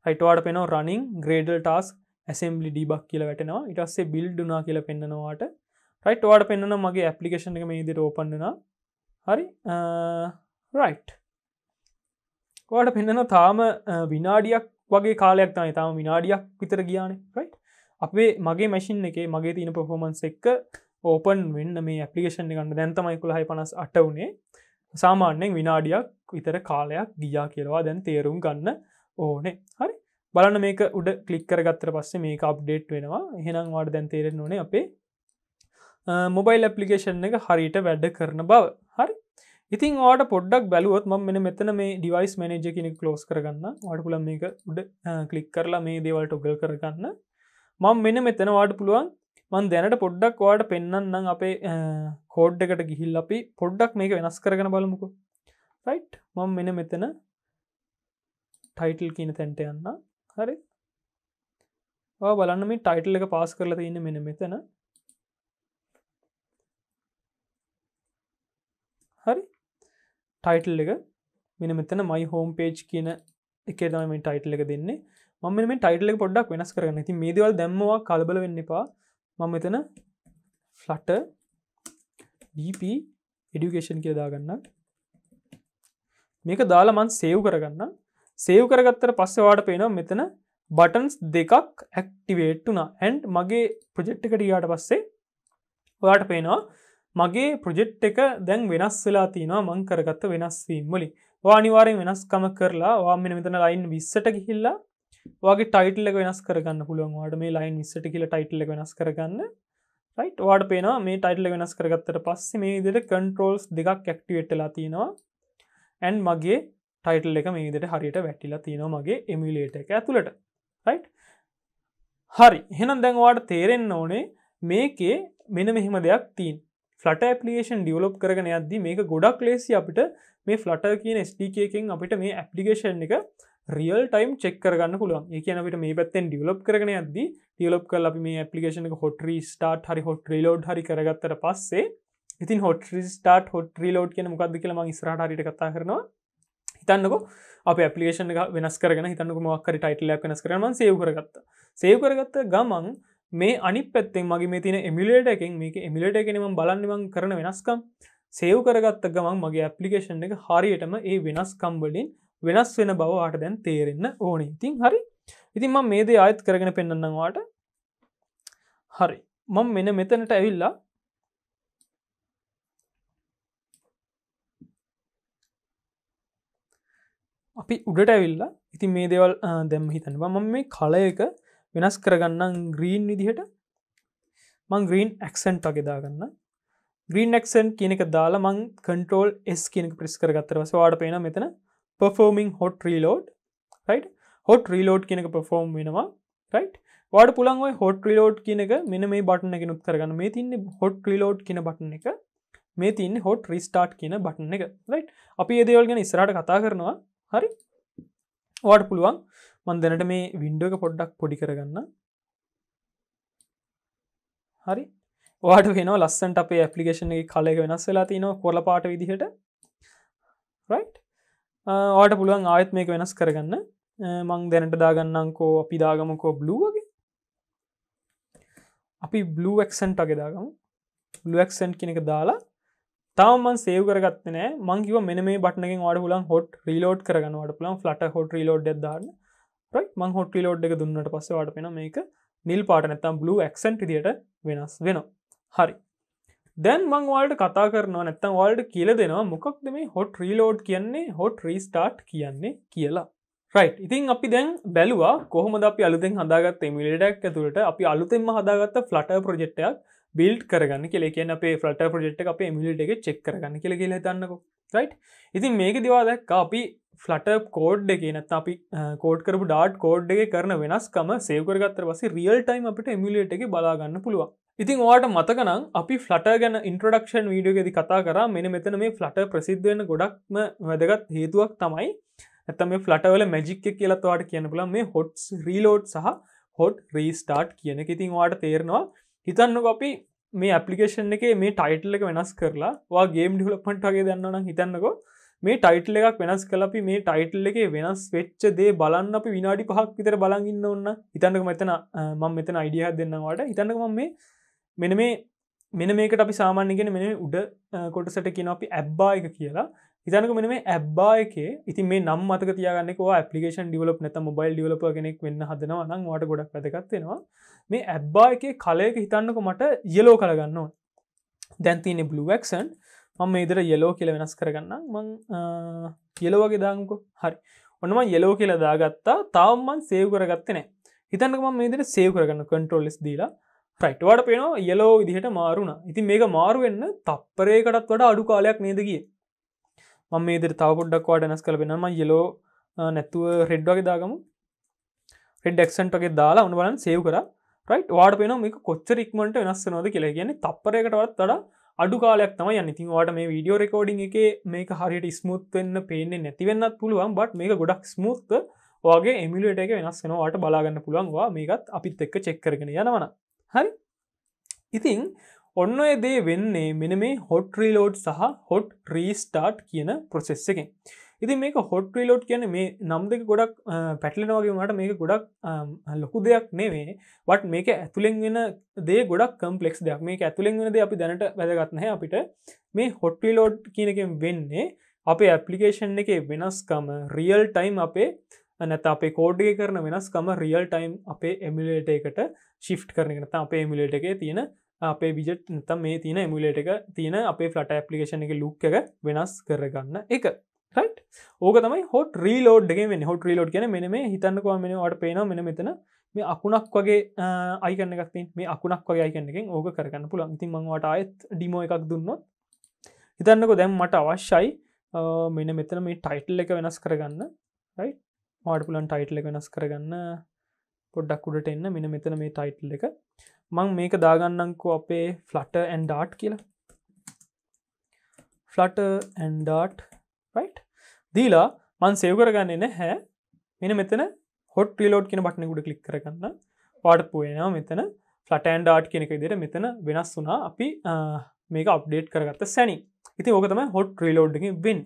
අයිටවාට පෙන රනිින් ග්‍රේඩල් ටස් ඇසම්ලි ඩීබක් කියල වැටෙනවා ඉටස්සේ බිල්්ඩුනා කියල පෙන්න්නනවාට රයිට්වාට පෙන්න්න මගේ ඇපලිකේෂන් එක මේ ඉදිට ඕපන්නා හරි රයිට් වාට පෙන්න්නන තාම විනාඩියක් වගේ කාලයක් තයි තාම විනාඩියක් විතර ගියානේ රයිට් අපේ මගේ මැසින් එක මගේ තින පොහොමන්ස් එක්ක ඕපන් වෙන්න මේ ඇපලිකේෂන් ගන්න දැන්තමයිකුළ හයි පනස් අටවුණේ සාමාන්‍යෙන් විනාඩියක් විතර කාලයක් ගියා කියලවා දැන් තේරුම් ගන්න ඕනේ හරි බලන්න මේක උඩ කලික්කර ගත්තර පස්සේ මේක අප්ඩේට් වෙනවා හෙනම් වාඩ දැන්තේරෙන් ඕනේ අපේ මොබයිල් ඇපලිකේෂන් එක හරිට වැඩ කරන බව හරි ඉතින් වාට පොඩ්ඩක් බැලුවත් ම මෙන මෙතන මේ ඩිවයිස් මනජ කෙනෙක් ලෝස් කරගන්න වාඩපුල මේක උඩ කලික් කරලා මේ දේවල්ට ඔගල් කරගන්න මං මෙන මෙතන වාට පුළුවන් මන් දැනට පොඩ්ඩක් වාට පෙන්න්නන්නම් අපේ කෝඩ්ඩකට ගිහිල් අපි පොඩ්ඩක් මේක වෙනස් කරගන බලමුකු රයිට් මං මෙන මෙතන ටයිටල් කියන තැන්ට යන්න හරි බලන්න මේ ටයිටල් එක පාස් කරලා තියන්න මෙන මෙතන හරි ටයිටල් එක මෙන මෙතන මයි හෝම් පේජ් කියන එක තම මේ ටයිටල් එක දෙන්නේ මම මේ ටයිටල පොඩ්ඩක් වෙනස් කරන්න ති මේ දවල් දැම්මවා කලබල වෙන්න එපා මම මෙතන ෆලට DP එඩියුකේෂන් කියදාගන්න මේක දාලා මන් සේව් කරගන්න සේව් කරගත්තර පස්සවාට පේනම් මෙතන බටන්ස් දෙකක් ඇක්ටිවේට් වුනා ඇන්ඩ් මගේ ප්‍රජෙට් එකට යාට පස්සේ ඔයාට පේනවා මගේ ප්‍රජෙට් එක දැන් වෙනස් වෙලා තිනවා මං කරගත්ත වෙනස්වීම් වලි වානිවාරයෙන් වෙනස්කම කරලා වා මෙන මෙතන ලයින් විස්සට ගිහිල්ලා වගේ ටයිටල්ල වෙනස් කරගන්න පුළුවන් වාට මේ ලයින් විස්සට කියල ටයිටල්ල වෙනස් කරගන්න රයිට් වාඩ පේන මේ ටයිටල වෙනස් කරගත්තට පස්සේ මේ ඉදිට කන්ට්‍රෝල්ස් දෙකක් ඇක්ටිවේටලා තියෙනවා ඇන් මගේ ටයිටල් එක මේ විදට හරියට වැටිලා තියෙනමගේ එමිලේට එක ඇතුළට රයි් හරි හෙනම් දැන්වාට තේරෙන්න්න ඕනේ මේකේ මෙන මෙහෙම දෙයක් තිීන් ෆලට ඇපලිේෂන් ඩියවලොප් කරන යද්දි මේක ගොඩක් ලේසි අපිට මේ ෆලට කියන ස්ටිකෙන් අපිට මේ ඇපලිකේෂන් එක රියල් ටයිම් චෙක් කරගන්න පුළුවන් ඒ කියනට මේ පැත්තෙන් ඩියලොප් කරන යද ියලොප් කල් අපි මේ ඇපලිකේෂන එක හොටරි ස්ටාට් හරි හොට රිලෝඩ් හරි කරගත්තර පස්සේ ඉතින් හොටරි ස්ටාට් හොට රිලෝඩ් කියන මොකක්ද කියලම ස්රාටරිට කතා කරනවා හිතන්නක අප පපලිේෂන වෙනස් කරන හිතන්නක මක්කර ටයිටලයක් වෙනස් කරම සේව කරගත්ත සේව කරගත්ත ගමන් මේ අනි පැත්තෙන් මගේ මේ තින එමිලේට එකින් මේක එමිලට එකනම බලන්නවන් කරන වෙනස්කම් සේව් කරගත්ත ගමන් මගේ ඇපලිකේෂන් එක හරියටම ඒ වෙනස්කම්බලින් වෙනස් වෙන බව අට දැන් තේරෙන්න්න ඕනේ ඉතින් හරි ඉතින් ම මේදේ අයත් කරගෙන පෙන්න්නවාට හරි මං මෙන මෙතනට ඇවිල්ලා අපි උඩට ඇවිල්ලා ඉති මේ දේවල් දැම්ම හිතනවා මම මේ කලයක වෙනස් කරගන්න ග්‍රීන් විදිහට මං ග්‍රීන් ඇක්සන්ට් අගෙදාගන්න ග්‍රීන් ක්සන් කියනක දාලා මං කටෝල් ස් කියනක ප්‍රිස් කරගත්තරවස වාට පේන මෙතන පෆෝමිං hot reload right hot reload කියනක පෆෝම් වෙනවා රයිට් වාඩ පුළන්ගේ හොට රිලෝඩ් කියනක මෙන මේ බටන එක නුත් කරගන්න මේ තින්නේ හොට රිලෝඩ් කියන බටන එක මේ තින්න හොට රිස්ටාට් කියන බටන එක රයිට් අපි ඒදවල්ගෙන ඉස්රට කතා කරනවා හරි වාට පුළුවන් මන්දනට මේ වින්ඩෝ එක පොඩ්ඩක් පොඩි කරගන්න හරි වාට වෙන ලස්සන්ට අපේ ඇපලිකේෂන එක කලෙක වෙනස් වෙලා තින කොල පාට විදිහට වාට පුළුවන් ආයත් මේක වෙනස් කරගන්න මං දැනට දාගන්නංකෝ අපි දාගමකෝ බ්ලුවගේ අපි බ්ලුවක්සන්ට් අගේ දාගමු බ්ලුවක්සන්් කෙනෙක දාලා තමන් සේව කරගත්න මංකිව මෙන මේ බටනකින් වඩ පුලන් හොට රීලෝඩ් කරගන්නවට පුලන් ට හොට රීලෝඩ් දාන්න මං හොට රීලෝඩ් එක දුන්නට පස්ස වට පෙන මේක නිල් පාට නැතම් බ්ලු එක්සන්ට දිට වෙනස් වෙනවා හරි දැන් මං වාල්ට කතා කරනවා නැත්තම් වාල්ට කියල දෙෙනවා මොකක්ද මේ හොට රීලෝඩ් කියන්නේ හොට රීස්ටාට් කියන්නේ කියලා රයි් ඉතින් අපි දැන් බැලවා කොහොමද අපි අලුතෙන් හදාගත් මිලටක් ඇතුළට අපි අලුතෙන්ම හදාගත්ත ෆලට ප්‍රජෙක්්ටයක් බිල්් කරගන්න කෙ කියන අපේ ෆට ප්‍රජෙට් අප මිලිට එක චෙක් කරගන්න කෙ කියල දන්නක රයි් ඉතින් මේක දිවාදැක් අපි ෆලට කෝඩ් එක නත් අපි කෝඩ් කරපු ඩාට් කෝඩ් එක කරන වෙනස්කම සේවකරගත්තර වස රියල් ටයිම් අපට එමිලට එක බලාගන්න පුළුව ඉතින් වාට මතකනම් අපි ෆලට ගැන ඉන්ට්‍රඩක්ෂන් වීඩියගෙදි කතා කර මෙන මෙතන මේ ෆලට ප්‍රසිද්ධවෙන ගොඩක්ම වැදගත් හේතුවක් තමයි ඇතම මේ ෆලටවල මැජික්ක කියලත්වාට කියන පුල මේ හොට්ස් රීලෝඩ් සහ හොට් රීස්ටාට් කියන ඉතින් වාට තේරෙනවා හිතන්නක අපි මේ ඇපලිකේෂන් එක මේ ටයිටල් එක වෙනස් කරලා වා ගේම් ඩිහලපට වගේ දන්නවන හිතන්නකො මේ ටයිටල් එකක් වෙනස් කලපි මේ ටයිටල් එක වෙනස් වෙච්ච දේ බලන්න අපි විනාඩි පහක් විතර බලගන්න ඔන්න හිතන්නක මෙතන මං මෙතන අයිඩියහ දෙන්නවාට හිතන්නක මම මේ මෙන මේ මෙන මේකට අපි සාමාන්‍යගෙන මෙන උඩ කොටසට කියෙන අපි ඇබ්බා එක කියලා හිතනක මෙන මේ ඇබ්බා එක ඉති මේ නම් මතක තියගන්නක පපිේෂන් ඩිවලප් නැත මොබයිල් ඩිවලප කෙනෙක් වෙන්න හදනවා නම් වාට ගොඩක් පැදගත්වෙනවා මේ ඇබ්බා එක කලයක හිතන්නක මට යලෝ කලගන්නවා දැන්තින බලුවක්සන් මම ඉදර යලෝ කියල වෙනස් කරගන්න මං යලෝවගේ දාංකු හරි ඔන්නම යලෝ කියලා දාගත්තා තාවම්මන් සේව් කරගත්තනෑ හිතන්නක ම ඉදිර සේව් කරගන්න කටරෝල්ලෙස් දීලා ප්‍රයිට්වාට පේනවා යලෝ විදිහට මාරුණ ඉති මේක මාරුවෙන්න තප්පරේකටත් වඩ අඩු කාලයක් නේදගිය මම ඉදිරි තව පොඩ්ඩක් වාඩනස් කලබෙනම යලෝ නැත්තුව රෙඩ්ඩගේ දාගමු ෙක්න්ටගේ දාලා උනබලන් සේව් කර රයිට් වාඩ පෙන මේ කොච්චර ඉක්මට වෙනස් නොද කියලා කියන තපරයකටවත් තඩ අඩු කාලයක් තම යනිතින් වාට මේ විඩියෝ රෙකෝඩිං එක මේක හරියට ස්මුත් වෙන්න පේන්නේ නැතිවෙන්නත් පුළුවන් බට මේක ගොඩක් ස්මුත්ත වගේ එමිලට එක වෙනස් වෙනවාට බලාගන්න පුළුවන්වා මේකත් අපිත් එක්ක චෙක්කරගෙන යනවන හරි ඉතිං ඔන්න එදේ වෙන්නේ මෙන මේ හොට රීලෝඩ් සහ හොට රීස්ටාට් කියන ප්‍රොසෙස් එකෙන් ඉති මේක හොට රීලෝඩ් කියන මේ නම් දෙක ගොඩක් පැටලෙනවාගේ මට මේක ගොඩක් ලොකු දෙයක් නෙවේ වට මේක ඇතුළෙන් වෙන දේ ගොඩක් කම්පලෙක්ස් දෙයක් මේ ඇතුළෙන් වෙනද අපි දැනට වැදගත්නහ අපිට මේ හොට රීලෝඩ් කියනකෙන් වෙන්නේ අපේ ඇපලිකේෂන් එක වෙනස්කම රියල් ටයිම් අපේ නැත අපේ කෝඩ්ඩේ කරන වෙනස්කම රියල් ටයිම් අපේ එමිලේට එකට ශිෆ් කරනගනත අපේ එමිලේට එක තියෙන අපේ විජට් තම් මේ තින එමුලට එක තියෙන අපේ ෆලට ඇපලිකේෂන එක ලුක් එක වෙනස් කරගන්න එක ඕක තමයි හොට රීලෝඩ්ගේ මෙ හොට රීලෝඩ් කියන මෙන මේ හිතන්නකවා මෙනවාට පේන මෙන මෙතන මේ අකුණක් වගේ අයිකන්නකතින් මේ අකුණක් වගේ අයිකන්නකින් ඕක කරගන්න පුළ අන්ති මංවාට අයත් ඩිමෝ එකක් දුන්නොත් හිතන්නක දැම් මට අවශ්‍යයි මෙන මෙතන මේ ටයිටල් එක වෙනස් කරගන්න වාඩ පුලන් ටයිටල් එක වෙනස් කරගන්න පොඩ්ඩක් උඩට එන්න මෙන මෙතන මේ ටයිටල් එක මං මේක දාගන්නංකෝ අපේ ෆලට ඇන්ඩාට් කියලා ෆලට ඇන්ඩාට් රයිට් දීලා මන් සෙව් කරගන්න නැහැ මෙන මෙතන හොට ්‍රීලෝඩ් කියෙන බට්නකුඩ කලික් කරගන්න පාට පුයනවා මෙතන ෆලටන් ඩාට් කෙනෙක දෙට මෙතන වෙනස් වුනා අපි මේක අප්ඩේට් කරගත්ත සැනි ඉති ඕකතම හොට ්‍රීලෝඩ්ගින් වෙන්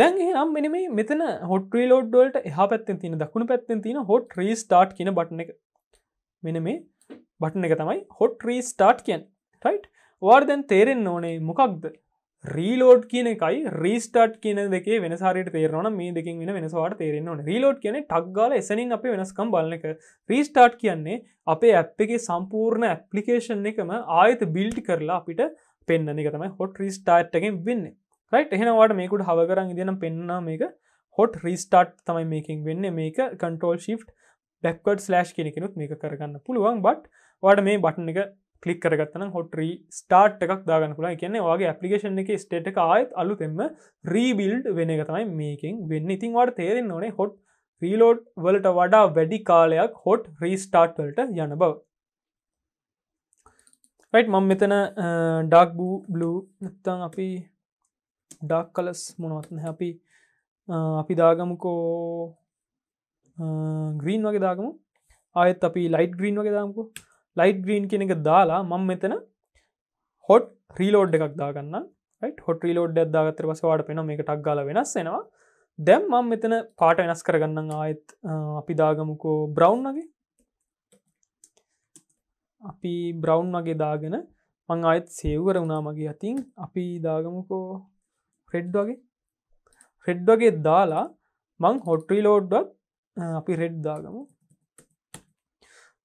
දැන් හම් මෙනම මෙතන හොට ලෝඩ්ඩොල්ට එහ පැත්තෙන් තින දක්ුණු පැත්තෙන් තින හොට රී ටාට් කියන බටන එක මෙන මේ බටන එක තමයි හොට රී ස්ටාට් කියන් රයිට් වාර්දැන් තේරෙන් ඕනේ මොකක්ද රීලෝඩ් කියන එකයි රීස්ටාට් කියන දෙක වෙනසාරයට තේරන මේ දෙකින් වෙන වෙනසවාට තේරෙන් ඕන රීලෝඩ් කියන ටක්ගාල එසනින් අප වෙනස්කම් බලන එක රීස්ටාට් කියන්නේ අපේ ඇප් එක සම්පූර්ණ ඇප්ලිකේෂන් එකම ආයත බිල්ට් කරලා අපිට පෙන්න්න එක තමයි හොට රීස්ටාට්ගෙන් වෙන්නේ රයිට් එහෙනවාට මේකුට හවකරන් ඉදිනම් පෙන්න්නා මේක හොට රිස්ටාට් තමයි මේකින් වෙන්න මේක කන්ටෝල් ශිප් බැක්වඩ් ස්ලෑශ් කෙනෙකෙනුත් මේක කරගන්න පුළුවන් බට් වාඩ මේ බටන එක කලික් කරගත්තන හොටරී ස්ටාට් එකක් දාගන්න පුළා කියන්නේ වගේ ඇපලිකේෂන් එක ස්ටේට එක ආයත් අලුතෙම රීබිල්ඩ් වෙන එක තමයි මේකින් වෙන්න ඉතින් වට තේරෙන් ඕනේ හොට් රීලෝඩ් වලට වඩා වැඩි කාලයක් හොට් රීස්ටාට් වලට යන බව රයිට් මම් මෙතන ඩක් බූ බ්ලූ නත්තං අපි ඩක් කලස් මොනවත්න අපි අපි දාගමකෝ ග්‍රීන් වගේ දාගමු ආයත් අපි ලයිට් ග්‍රීන් වගේ දාමුකු ලයිට් ග්‍රීන් කෙන එක දාලා මං මෙතන හොට් ්‍රීලෝඩ් එකක් දාගන්න හොට ලෝඩ් දාගතර පසවාට පෙන මේ ටක් ගල වෙනස්සෙනවා දැම් මං මෙතන පාට වෙනස් කරගන්න ආයත් අපි දාගමුකෝ බ්‍රවන්් වගේ අපි බ්‍රවන්් වගේ දාගෙන මං ආයත් සේව්වර වුණා මගේ අතින් අපි දාගමකෝ රෙඩ් වගේ රෙඩ් වගේ දාලා මං හොට්‍රීලෝඩ්ඩක් අපි රෙඩ් දාගමු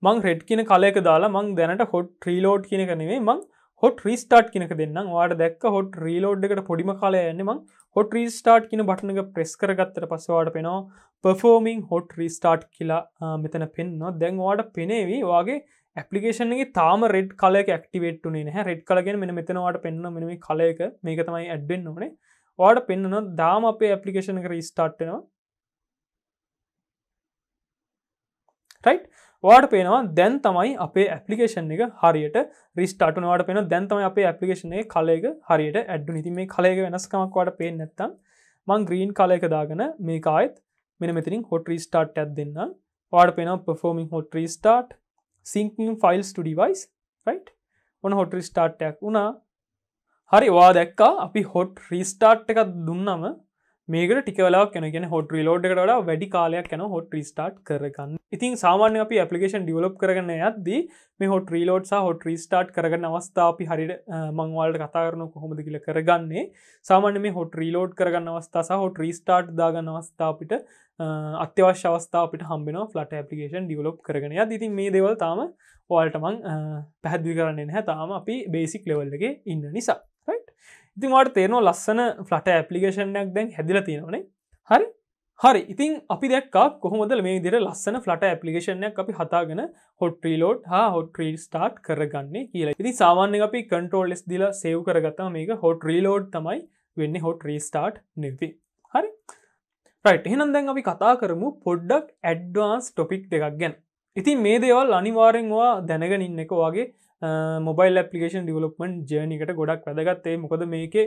මං රෙඩ් කියන කලයක දාලා මං දැනට හොට් ්‍රීලෝඩ් කියනක නෙවේ මං හොට ්‍රීස්ටාට් කියනක දෙන්න වාට දැක් හොට රීලෝඩ් එකට පොඩිම කාලය යන්න මං හොට ්‍රීස්ටාට් කියන බටනක ප්‍රෙස් කරගත්තර පසවාට පෙනවා පෆෝමිං හොට ්‍රීස්ටාට් කියලා මෙතන පෙන්න්න දැන්වාට පෙනේවී වගේ ඇපිේෂනගේ තාම රෙඩ් කලක ක්ටිවේට නහ රෙඩ් කලගෙන මෙ මෙතනවාට පෙන්න්න මෙම කලයක මේක තමයි ඇඩ්ඩෙන් නොනේ වාට පෙන්න්නන දාම අපේ ඇපලිකේෂන කර ස්ටාට්නවා වාට පේනවා දැන් තමයි අපේ ඇපලිකේෂන් එක හරියට රිස්ටාටනවාට පෙන දැන්තම අපේ ඇපලිකේෂනය කලයක හරියට ඇඩ්ඩු නිති මේ කලයක වෙනස්කමක් වාට පේ නැත්තම් මං ග්‍රීන් කලයක දාගන මේකායත් මෙන මෙතිරින් හොට රිස්ටාට් ඇත් දෙන්න වාට පෙන පෆෝමින් hot restart syncing files to device right ඔන හොට රිස්ටාර්ටයක් වුණා හරි වා දැක්කා අපි හොට් රිස්ටාර්ට් එකක් දුන්නම මේක ටිකවලක් ැන කියෙන හොට රිලෝඩ් එකට වැඩි කාලයක් ැන හොට රිස්ටාට් කරගන්න ඉතින් සාමාන්‍ය අපි පපිේෂන් ඩිවලප් කරගන්න යද්දී මේ හොට රිලෝඩ් හොට රිස්ටාට් කරගන්න අවස්ථා අපි හරි මංවාල්ට කතාරන කොහොමද කියල කරගන්නේ සාමාන්‍ය මේ හොට රිලෝඩ් කරගන්න අවස්ථා සහ හොට රිස්ටාට් දාගන්න අවස්ථාපිට අත්‍යවශ්‍ය අවස්ථාපට හම්බෙන ෆලට පපිේෂන් ඩිවලප් කරගනය ඉතින් මේ දෙවල් තාම ඔල්ටමං පැහැදිි කරන්නේ හැ තාම අපි බේසික් ලෙවල්ලගේ ඉන්න නිසා ඉතින්වාට තේරනවා ලස්සන ෆලට ඇපලිකේෂන්යක් දැන් හැදිල තියෙනවනේ හරි හරි ඉතින් අපි දැක්කා කොහොමද මේ දිර ලස්සන ෆලට ඇපලිකේෂනයක් අපි හතාගෙන හොට ්‍රීලෝඩ් හා හොට ්‍රී ස්ටාට් කරගන්නේ කියලා ඉති සාමාන්‍ය අපි කන්ටෝල්ස් දිල සේව් කරගතා මේක හොට ්‍රීලෝඩ් තමයි වෙන්න හොට ්‍රීස්ටාට් නෙවී හරි රයිට් එහෙනම් දැන් අපි කතා කරමු පොඩ්ඩක් ඇඩ්වාන්ස් ටොපික් දෙකක් ගැන ඉතින් මේ දේවල් අනිවාරෙන්වා දැනගෙන ඉන්න එක වගේ මොබයිල් පපිේෂන් ඩිවලොප්මන් ජනකට ගොඩක් වැදගත්තේ මොකද මේකේ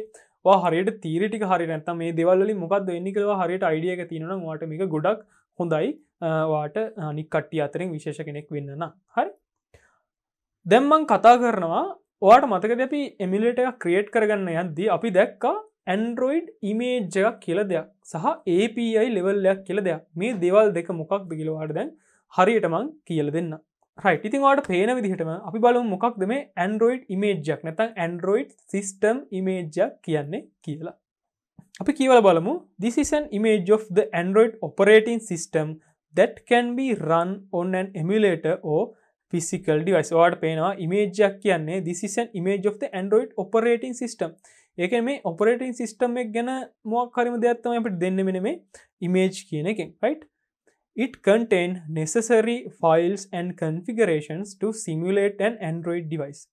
හරියට තීරටි හරි නැත මේ දෙවල්ලින් මොකක්ද එන්නිකව හරියට අයිඩියක තියෙනවා වාට මේක ගොඩක් හොඳයි වාට අනික් කට්ටි අතරින් විශේෂ කෙනෙක් වෙන්නන හරි දැම්මං කතා කරනවා ට මතක දැපි එමිලට ක්‍රියේට් කරගන්න යද්දී අපි දැක්කා ඇන්ඩරෝයිඩ් ඉමේජ්ජයක් කියල දෙයක් සහ API ලෙවල්ලයක් කියල දෙයක් මේ දෙවල් දෙක මොකක් දිගලවාට දැන් හරියටමං කියල දෙන්න රයිට ඉතින් වාට පේන විදිහටම අපි බලු මොකක්ද මේ ඇන්ඩරෝයිඩ් ඉමේජ්ජක් නැතන් ඇන්ඩරෝයිඩ් සිිස්ටම් ඉමේජ්ජක් කියන්නේ කියලා අපි කියවල බලමු දිසිසන් image of the Android operating system that can be run on an emulator or physical device වාට පේනවා ඉමේජ්ජක් කියන්නේ දිසිසන් image of the Android operating system ඒක මේ ඔපරේටින් සිිස්ටම් එක් ගැන මොක් කරම දෙයක්ත්තම අපට දෙන්න මෙන මේ ඉමේජ් කියන එකෙන් right It contains necessary files and configurations to simulate an Android device,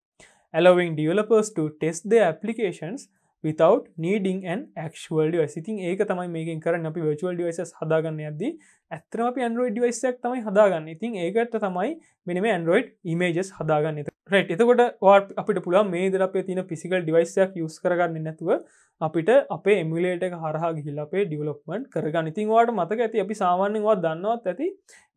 allowing developers to test their applications without needing an actual device ඉතින් ඒක තමයි මේකින් කරන්න අපි virtual devices හදාගන්න යද්දි ඇත්තම අපි Android device එකක් තමයි හදාගන්න ඉතින් ඒකට තමයි මෙන්න මේ Android images හදාගන්න right එතකොට අපිට පුළුවන් මේ විදිහට අපේ තියෙන physical device එකක් use කරගන්න නැතුව අපිට අපේ emulator එක හරහා ගිහිල්ලා අපේ development කරගන්න. ඉතින් ඔයාලට මතක ඇති අපි සාමාන්‍යයෙන් ඔයාලා දන්නවත් ඇති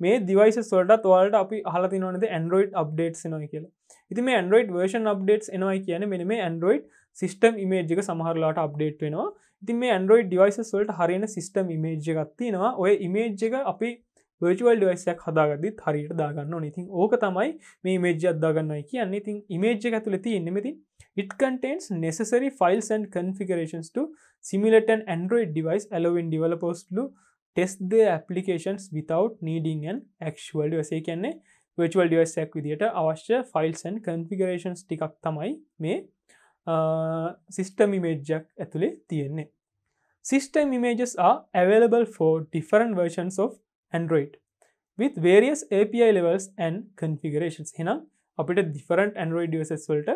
මේ devices වලටත් ඔයාලට අපි අහලා තියෙනවනේ Android updates එනවයි කියලා. ඉතින් මේ Android version updates එනවයි කියන්නේ මෙන්න මේ Android සිිස්ටම් ඉමේජ්ක සමහරලාට අප්ඩේට් වෙනවා ඉතින් මේ ඇන්ඩරෝයි ඩිවයිසස් වලට හරින සිිටම් ඉමේජ් ගත්තිනවා ඔය ඉමේජ් එක අපි ල් ඩවයිසයක් හදාගදත් හරියට දාගන්න නඉතින් ඕක තමයි මේ මේජ අදදාගන්නයි කියන්න ඉතින් ඉමේජ් ඇතුල ති එන්නෙමති it contains necessary files and configurations to simulate an android device allowing developers to test their applications without needing an actual device කියන්නේ virtual device එකක් විදිහට අවශ්‍ය files and configurations ටිකක් තමයි මේ සිිස්ටම් ඉමේජ්ජක් ඇතුළේ තියෙන්නේ system images are available for different versions of Android with various API levels and configurations හෙනම් අපිට different Android devices වලට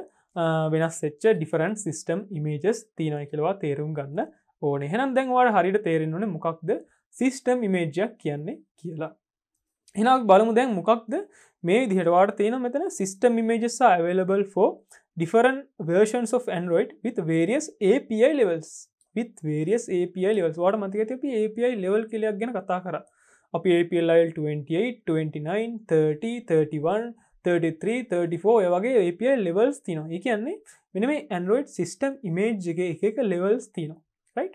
වෙනස් එච්ච different system images තියෙනයි කියලා තේරුම් ගන්න ඕන එහෙනම් දැන්වාට හරිට තේරෙන්වන මොකක්ද සිිස්ටම් ඉමේජයක් කියන්නේ කියලා එහෙනම් බලමු දැන් මොකක්ද මේ විදිහටවාට තියෙන මෙතන system images available for different versions of Android with various API levels with various API levels වාට මතික තිබි API level කෙලයක් ගැන කතා කර අපි APIL 28 29 30 31 33 34 වගේ API levels තින එක කියන්නේ වෙන මේ Android system image එක එක levels තිනවා right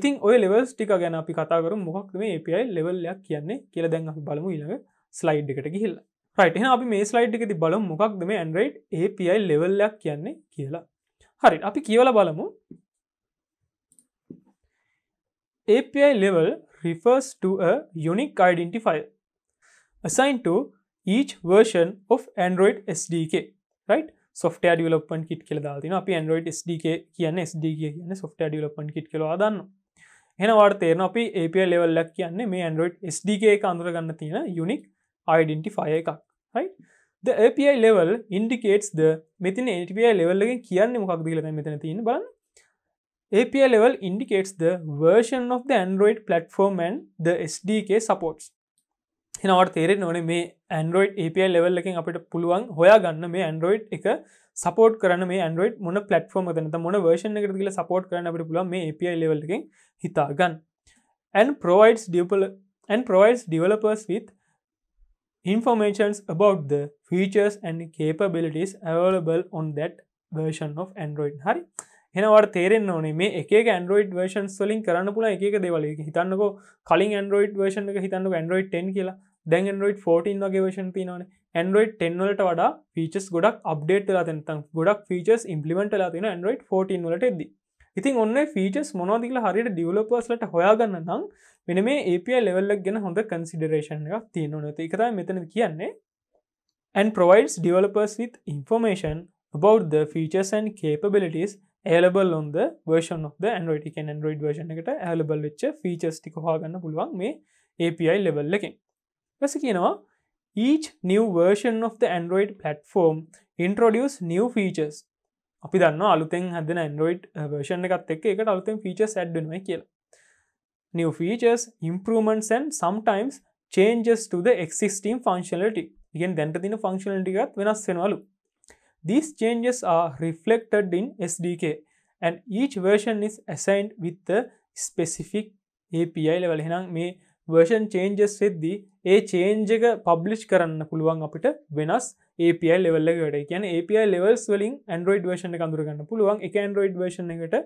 ඉතින් ඔය ලෙවල්ස් ටික ගැන අපි කතාකරු මොහක් මේ API ලෙවල්ලයක් කියන්නේ කියල දැන් අපි බලමු ඉළඟ ස්ලයිඩ් එකට ගිහිල්ලා රයිට අපි මේ ස්ලයිඩ් එකති බල මොකක්ද මේ ඇන්ඩරයිඩ් API ලෙවල්ලයක් කියන්නේ කියලා හරි අපි කියවල බලමු API level refers to a unique identifier assigned to each version of Android SDK right software development kit කියලා දාලා තිනවා අපි Android SDK කියන්නේ SDK කියන්නේ software development kit කියලා දාන්නවා එහෙනම් ඔයාලට තේරෙනවා අපි API level එකක් කියන්නේ මේ Android SDK එක අඳුරගන්න තියෙන unique identifier එකක් right the API level indicates the මෙතින API level එක කියන්න මොකක් දිලක මෙතන තියෙන බල API level indicates the version of the Android platform and the SDK supports එනවට තේරෙන් ඕන මේ ඇන්ඩරෝයිඩ් API level එකින් අපිට පුළුවන් හොයා ගන්න මේ ඇන්ඩරෝයිඩ් එක සපෝට් කරන මේ ඇන්ඩරෝයිඩ් මොන පලටෆෝර්ම තනත මොන වර්ෂණ එකට කියල සපෝට් කරන අපට පුළුවන් මේ API level එකින් හිතා ගන්න and provides developer and provides developers with informations about the features and capabilities available on that version of Android හරි එනවට තේරෙන් ඕනේ මේ එක ඇන්ඩරෝයිඩ් වර්ෂන් වලින් කරන්න පුල එක දෙවල හිතන්නක කලින් ඇන්ඩරෝයිඩ් වර්ෂන් එක හිතන්නක ඇන්ඩරෝයිඩ් 10 කියලා දැන් ඇන්ඩරෝයිඩ් 14 වගේ වර්ෂන් තියෙනවනේ ඇන්ඩරෝයිඩ් 10 වලට වඩා ෆීචර්ස් ගොඩක් අප්ඩේට් වෙලා තියෙන තන් ගොඩක් ෆීචර්ස් ඉම්ප්ලිමන්ට් වෙලා තියෙන ඇන්ඩරෝයිඩ් 14 වලට එද්දි ඉතින් ඔන්න ෆීචර්ස් මොනවද කියලා හරියට ඩෙවලොපර්ස්ලට හොයාගන්න නම් මෙන මේ API ලෙවල්ලක් ගැන හොඳ කන්සිඩරේෂන් එකක් තියෙන නොත එකතා මෙතන කියන්නේ and provides developers with information about the features and capabilities available on the version of the Android එක Android version එකට available වෙච්ච features ටික හොයාගන්න පුළුවන් මේ API level එකෙන් පස කියනවා each new version of the Android platform introduce new features අපි දන්න අලුතෙන් හැදෙන Android version එකත් එක් එකට අලුතෙන් features ඇඩ්ඩුනයි කියලා new features, improvements and sometimes changes to the existing functionality. Again, දැන්ට තින functionality එකත් වෙනස් වෙනවලු. These changes are reflected in SDK and each version is assigned with the specific API level හෙනම් මේ version changes වෙද්දි ඒ change එක publish කරන්න පුළුවන් අපිට වෙනස් API level එක වැඩ කියන API levels වලින් Android version එක අඳුරගන්න පුළුවන් එක Android version එකට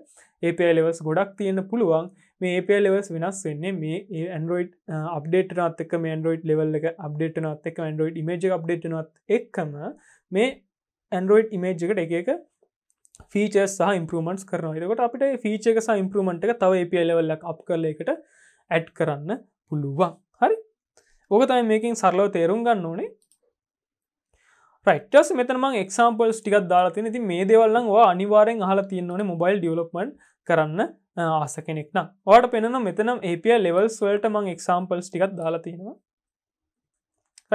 API levels ගොඩක් තියෙන පුළුවන් මේ API ලෙවස් වෙනස් වෙන්නේ මේ ඇන්ඩරෝයිඩ් අප්ඩේට නත්තක මේ ඇන්ඩරෝයිඩ් ලෙවල් එක අප්ඩේට නත් එක ඇන්ඩරෝයිඩ් ඉමේජ් අප්ඩේට නත් එක්කම මේ ඇන්ඩරෝයිඩ් ඉමේජ් එකට එක එක ෆීචස් සහ ඉම්පරමන්ස් කරන එකට අපිට ෆීච එක සහ ඉම්පරමට එක තව API ලෙවල්ලක් අප් කරල එකට ඇඩ් කරන්න පුළුවන් හරි ඕක තයි මේකින් සරලව තේරුම් ගන්න ඕනේ ප්‍රටස් මෙතම එක්ම්පල් ටිකක් දාලා තින ති මේ දෙවල්ලන් වා අනිවාරෙන් හලා තියන්න ඕනේ මොබයිල් ඩියලොප්මන් කරන්න ආස කෙනෙක් නම් ඕට පෙනන මෙතනම් API ලෙවල්ස් වලට මං එක්සාම්පල්ස් ටිකක් දාලා තියෙනවා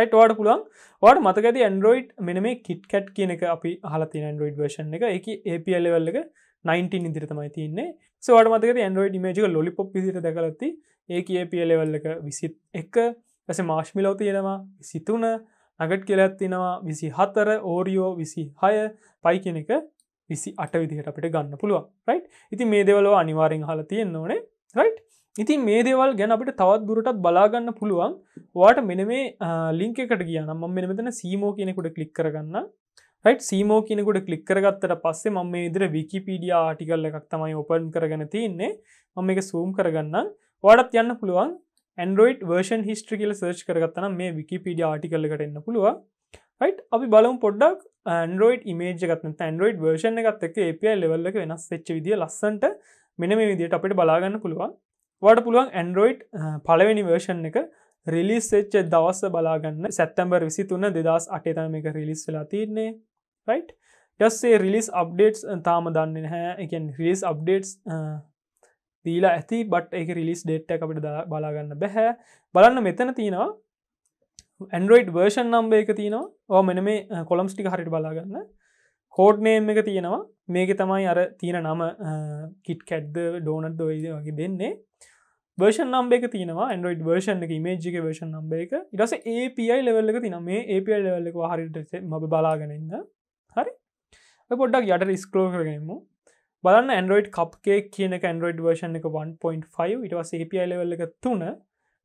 ටවාඩ පුළන් වාඩ මතකඇති ඇන්ඩරෝයිඩ් මෙන මේ කිට්කට් කියන එක අපි හලති ඇන්ඩරෝයිඩ් වර්ෂන් එක එක API ලෙවල් එක 19 ඉදිරිතමයි තින්නේ සවාට මතක ඇන්ඩරෝයිඩ් මේජක ලොලිපොප් විදිර දැකලත්ති ඒක API ලෙවල් එක විසිත් එක ඇස මාශ්මිලව තියෙනවා සිතුන නගට් කියලත් තිනවා විසි හතර ඕරියෝ විසි හය පයි කෙනෙක විසි අට විදිහට අපිට ගන්න පුළුවන් රයි් ඉති මේ දෙවලව අනිවාරෙන් හල තියෙන්න්න ඕනේ රයිට් ඉතින් මේ දේවල් ගැන අපිට තවත් දුරටත් බලාගන්න පුළුවන් වාට මෙන මේ ලිංක එකට කියන්න ම මෙ මෙතන සීමෝ කියනෙකුට කලික් කරගන්න රයිට් සීමෝ කියනෙකුට කලික් කරගත්තට පස්සේ මම ඉදිර විකිපීඩිය ආටිකල්ල එකක් තමයි ඔපන් කරගන තියන්නේ මම එක සූම් කරගන්න වාඩත් යන්න පුළුවන් ඇන්ඩරෝයිඩ් වර්ෂන් හිස්ට්‍රි කියල සර්ච් කරගත්තන මේ විකිපීඩිය ආටිකල්ලකට එන්න පුළුවන් රයිට් අපි බලම් පොඩ්ඩක් ඇන්ඩරෝයිඩ් ඉමේජ් ගත්න ඇන්ඩරෝයිඩ් වර්ෂණ ගත්තක API ලෙවල්ලක වෙනස් වෙච්ච විදිිය ලස්සන්ට මෙන මේ විදියට අපිට බලාගන්න පුළුවන් වට පුළුවන් ඇන්ඩරෝයිඩ් පලවෙනි වර්ෂන් එක රිලිස් එච්ච දවස්ස බලාගන්න සැත්තැම්බර් විසි තුන්න දෙදස් අටේතම එක රිලිස් වෙලා තිරන්නේ රයිට් ටස්සේ රිලිස් අප්ඩේට්ස් තාම දන්න හැ එකෙන් රිලිස් අප්ඩේට්ස් දීලා ඇති බට එක රිලිස් ඩේට්ට අපිට බලාගන්න බැහැ බලන්න මෙතන තියෙනවා ඇන්ඩරෝයිඩ් වර්ෂන් නම්බ එක තියෙනවා ඕ මෙන මේ කොළම්ස්ටි හරිට බලාගන්න කෝඩ්නේම් එක තියෙනවා මේක තමයි අර තියෙන නම කිට් කැඩ්ද ඩෝනට් දොයිද වගේ දෙන්නේ වර්ෂන් නම්බ එක තිනවා ඇන්ඩරෝයිඩ් වර්ෂන් එක මේජික වර්ෂන් නම්බ එක ඉටස API ලෙවල්ල එක තින මේ API ලෙවල්ල එක හරිට ම බලාගෙනන්න හරි පොඩ්ඩක් යට ස්කලෝ කරගෙනමු බලන්න ඇන්ඩරෝයිඩ් කප්ගේ කියන ඇන්ඩරෝයිඩ් වර්ෂන් එක 1.5 ඉටවස් API ලෙවල්ල එක තුන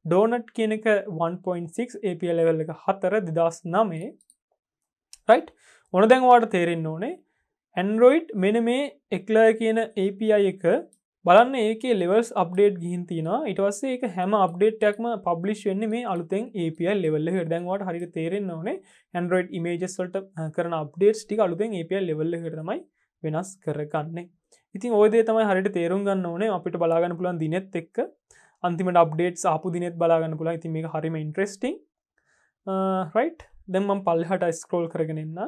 ඩෝනට් කියනක 1.6 AP ලෙවල් එක හතර දෙදස් නමේ රයි් ඕන දැන්වාට තේරෙන් ඕනේ ඇන්රෝයිඩ් මෙන මේ එක්ලය කියන API එක බලන්න ඒක ලෙවල්ස් අප්ඩේට් ගිහින්තින ඉටවස්සේ එක හැම අප්ඩේට්යක්ම පබ්ලිෂ් වෙන්න මේ අලුතෙන් API ලෙවල්ල හඩැන්වාට හරි තේරෙන් ඕනේ ඇන්ඩරෝයිඩ් ඉමේජස්වලට කරන අප්ඩේට් ටි අලුතෙන් API ලෙවල්ල හරමයි වෙනස් කරගන්නේ ඉතින් ඕදේ තමයි හරිට තේරුම් ගන්න ඕනේ අපිට බලාගන්න පුළන් දිනෙත් එක්ක අන්තිමට අප්ඩේට් සහපු දිනෙත් බලාගන්න පුලා ඉතින් මේ හරිම ඉන්ට්‍රෙස්ටිං රයිට් දෙම්ම පල්හට ස්කෝල් කරගෙනන්න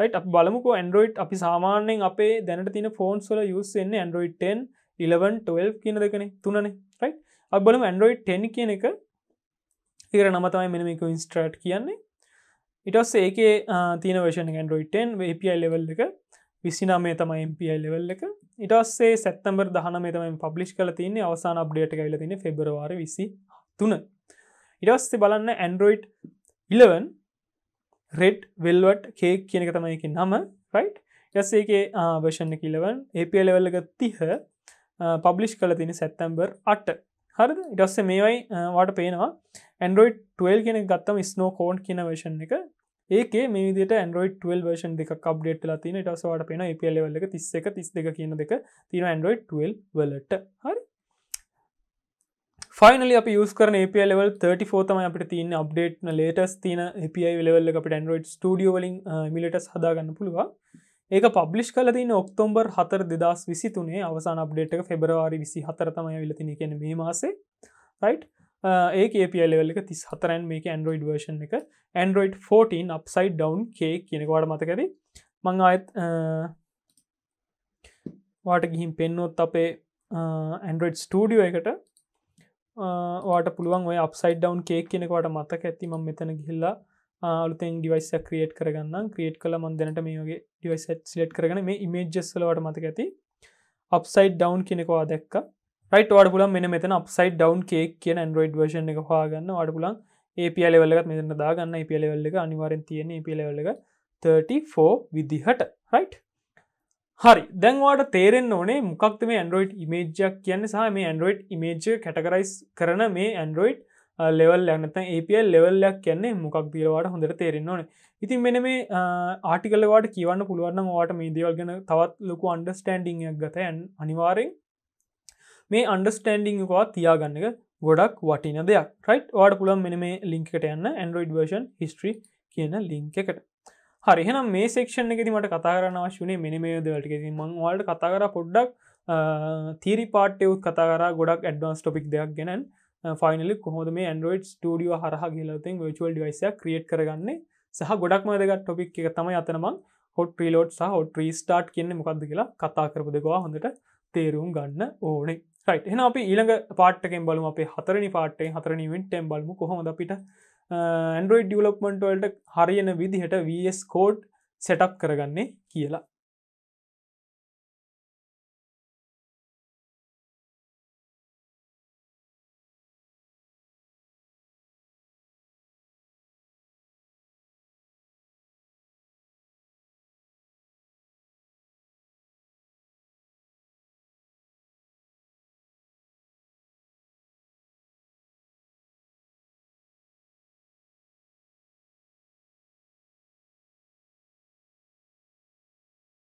රයිට් බලමුක ඇන්ඩරෝයිඩ් අපි සාමාන්‍යෙන් අපේ දැනට තින ෆෝන්ස් වල යුස්සෙන් ඇන්ඩරෝයිඩ් 11 කියන දෙකන තුනනේ රයි් අබලම ඇන්ඩරෝයිඩ් 10 කියන එක ඉර නමතමයි මෙනමක ඉන්ස්ට්‍රට් කියන්නේ ඉටස් ඒකේ තින වේෂන් ඇන්ඩරෝයිඩ් 10 API ලෙවල් එක විසිනාමේ තම MPI ලෙවල් එක ඉටස්සේ සැත්තම්බර් දහනමේ තමයි පබ්ලිෂ් කල තින්නේ අවසාන අප්ඩේට කයිල තින ෆෙබරවාර විසි තුන ඉටස්සේ බලන්න ඇන්ඩරෝයිඩ් 11 රෙඩ් වෙල්වට කේක් කියනක තමයි එක නම රයි් යසේගේ වර්ෂණ කිලවන් API ලෙවල්ලග තිහ පබ්ලිෂ් කල තින සැත්තැම්බර් අට හරද ඉටස්ස මේවයි වාට පේනවා ඇන්ඩරෝයිඩ් 12 කියෙන ගත්තම ස්නෝ කෝන්් කියන වේෂන් එක ඒක මේදට ඇන්ඩරෝයි 12 වර්ෂන් දෙක කබ්ඩේට ලතින ටසවාට පෙන පල්ලවල්ල තිස්ස එක තිස් දෙක කියන දෙක තින ඇන්ඩරෝයි 12 වලට හරි ෆනල අප ස් කර පලවල් 34තම අපට තින අප්ඩේට්න ලේටස් තින පයි වෙලවල්ල අපට ඇන්ඩරෝයිඩ් ටඩිය වලින් මිලටස් හදාගන්න පුළුවන් ඒක පබ්ලිෂ් කල තින ඔක්තෝම්බර් හතර දෙදස් විසි තුනේ අවසාන අප්ඩේට එක ෆෙබරවාරි විසි හතරතමය විලතින කියන මේ මාසේ රයිට් ඒ කපලවල තිස් හතරන් මේක ඇන්ඩරෝයිඩ් වර්ෂන් එක ඇන්ඩරෝයිඩ් 14 අප්සයිඩ් ඩවන් කේ කියෙනෙකවාට මතකද මං අයත් වාට ගිහින් පෙන්නොත් අපේ ඇන්ඩරෝයිඩ් ස්ටඩියෝ එකට වාට පුළුවන් ඔය අප්සයිඩ් ඩවන් කේ කෙනෙකවාට මතක ඇති ම මෙතන ගිහිල්ලා අලුතෙන් ඩිවයිස ක්‍රියට් කරගන්න ක්‍රියට් කළ මන්දනට මේගේ ඩිවයිස සිලට් කරන මේ ඉමේජස්ලවට මතක ඇති අප්සයිඩ් ඩවන් කෙනෙකවා දැක්කා රයිට අඩ පුලන් මෙන මෙතන අපසයි් ඩවන් කේක් කිය ඇන්ඩරෝයිඩ් වර්ෂණ එක හාගන්න අඩ පුලන් ඒ පියලවල්ලත් මෙතන දාගන්න පියලවල්ල එක අනිවාරෙන් තියෙන පියලවල්ල 34 විදිහට රයිට් හරි දැන්වාට තේරෙන් ඕනේ මොකක්ද මේ ඇන්ඩරෝයිඩ් ඉමේජයක් කියන්න සහ මේ ඇන්ඩරෝයිඩ් ඉමේජ කටකරයිස් කරන මේ ඇන්ඩරෝයිඩ් ලෙවල් ඇනත APL ලෙවල්ලයක් කියන්නේ මොකක් දීලවාට හොඳට තේරෙන් ඕන ඉතින් මෙන මේ ආටිකලවාට uh, කියවන්න පුළුවන්න වාට මේ දේවල්ගෙන තවත් ලොකු අන්ඩස්ටන්ඩිංයක් ගතයන් අනිවාරෙන් මේ අන්ඩස්ටන්ඩිංවා තියාගන්න ගොඩක් වටින දෙයක් රයිට් වාඩ පුළන් මෙන මේ ලිංකට යන්න ඇන්ඩරෝයිඩ් වර්ෂන් හිස්ට්‍රී කියන ලිංක එකට හරිහෙනම් මේ සේක්ෂණ එකෙති මට කතාරන වශනේ මෙන මේ දවලටකෙති මං වාල්ඩ කතාකර පොඩ්ඩක් තීරි පාටයවුත් කතාර ගොඩක් ඇඩ්වන්ස් ටොපික් දෙයක් ගැන ෆයිනලි කොහොද මේ ඇන්ඩරෝයිඩ් ටඩිය හරහ කියලතින් වචල් ඩිවයිස ක්‍රියට් කරගන්නේ සහ ගොඩක් මදක ටොපික් එක තම අතනමං හොට ප්‍රිලෝඩ් සහ හොට ්‍රීස්ටාට් කියන්නේ මොකක්ද කියලා කතා කරපු දෙකවා හොඳට තේරුම් ගන්න ඕනේ යිට එන අපි ඊළඟ පාට්කෙන් බලම අප හතරනි පාටේ හතරනි වින්ටෙම් බලමු කොහොමද අපිට ඇන්ඩරෝයි ඩියලොක්මන්ටවල්ට හරියන විදිහට වස් කෝඩ් සෙටප් කරගන්නේ කියලා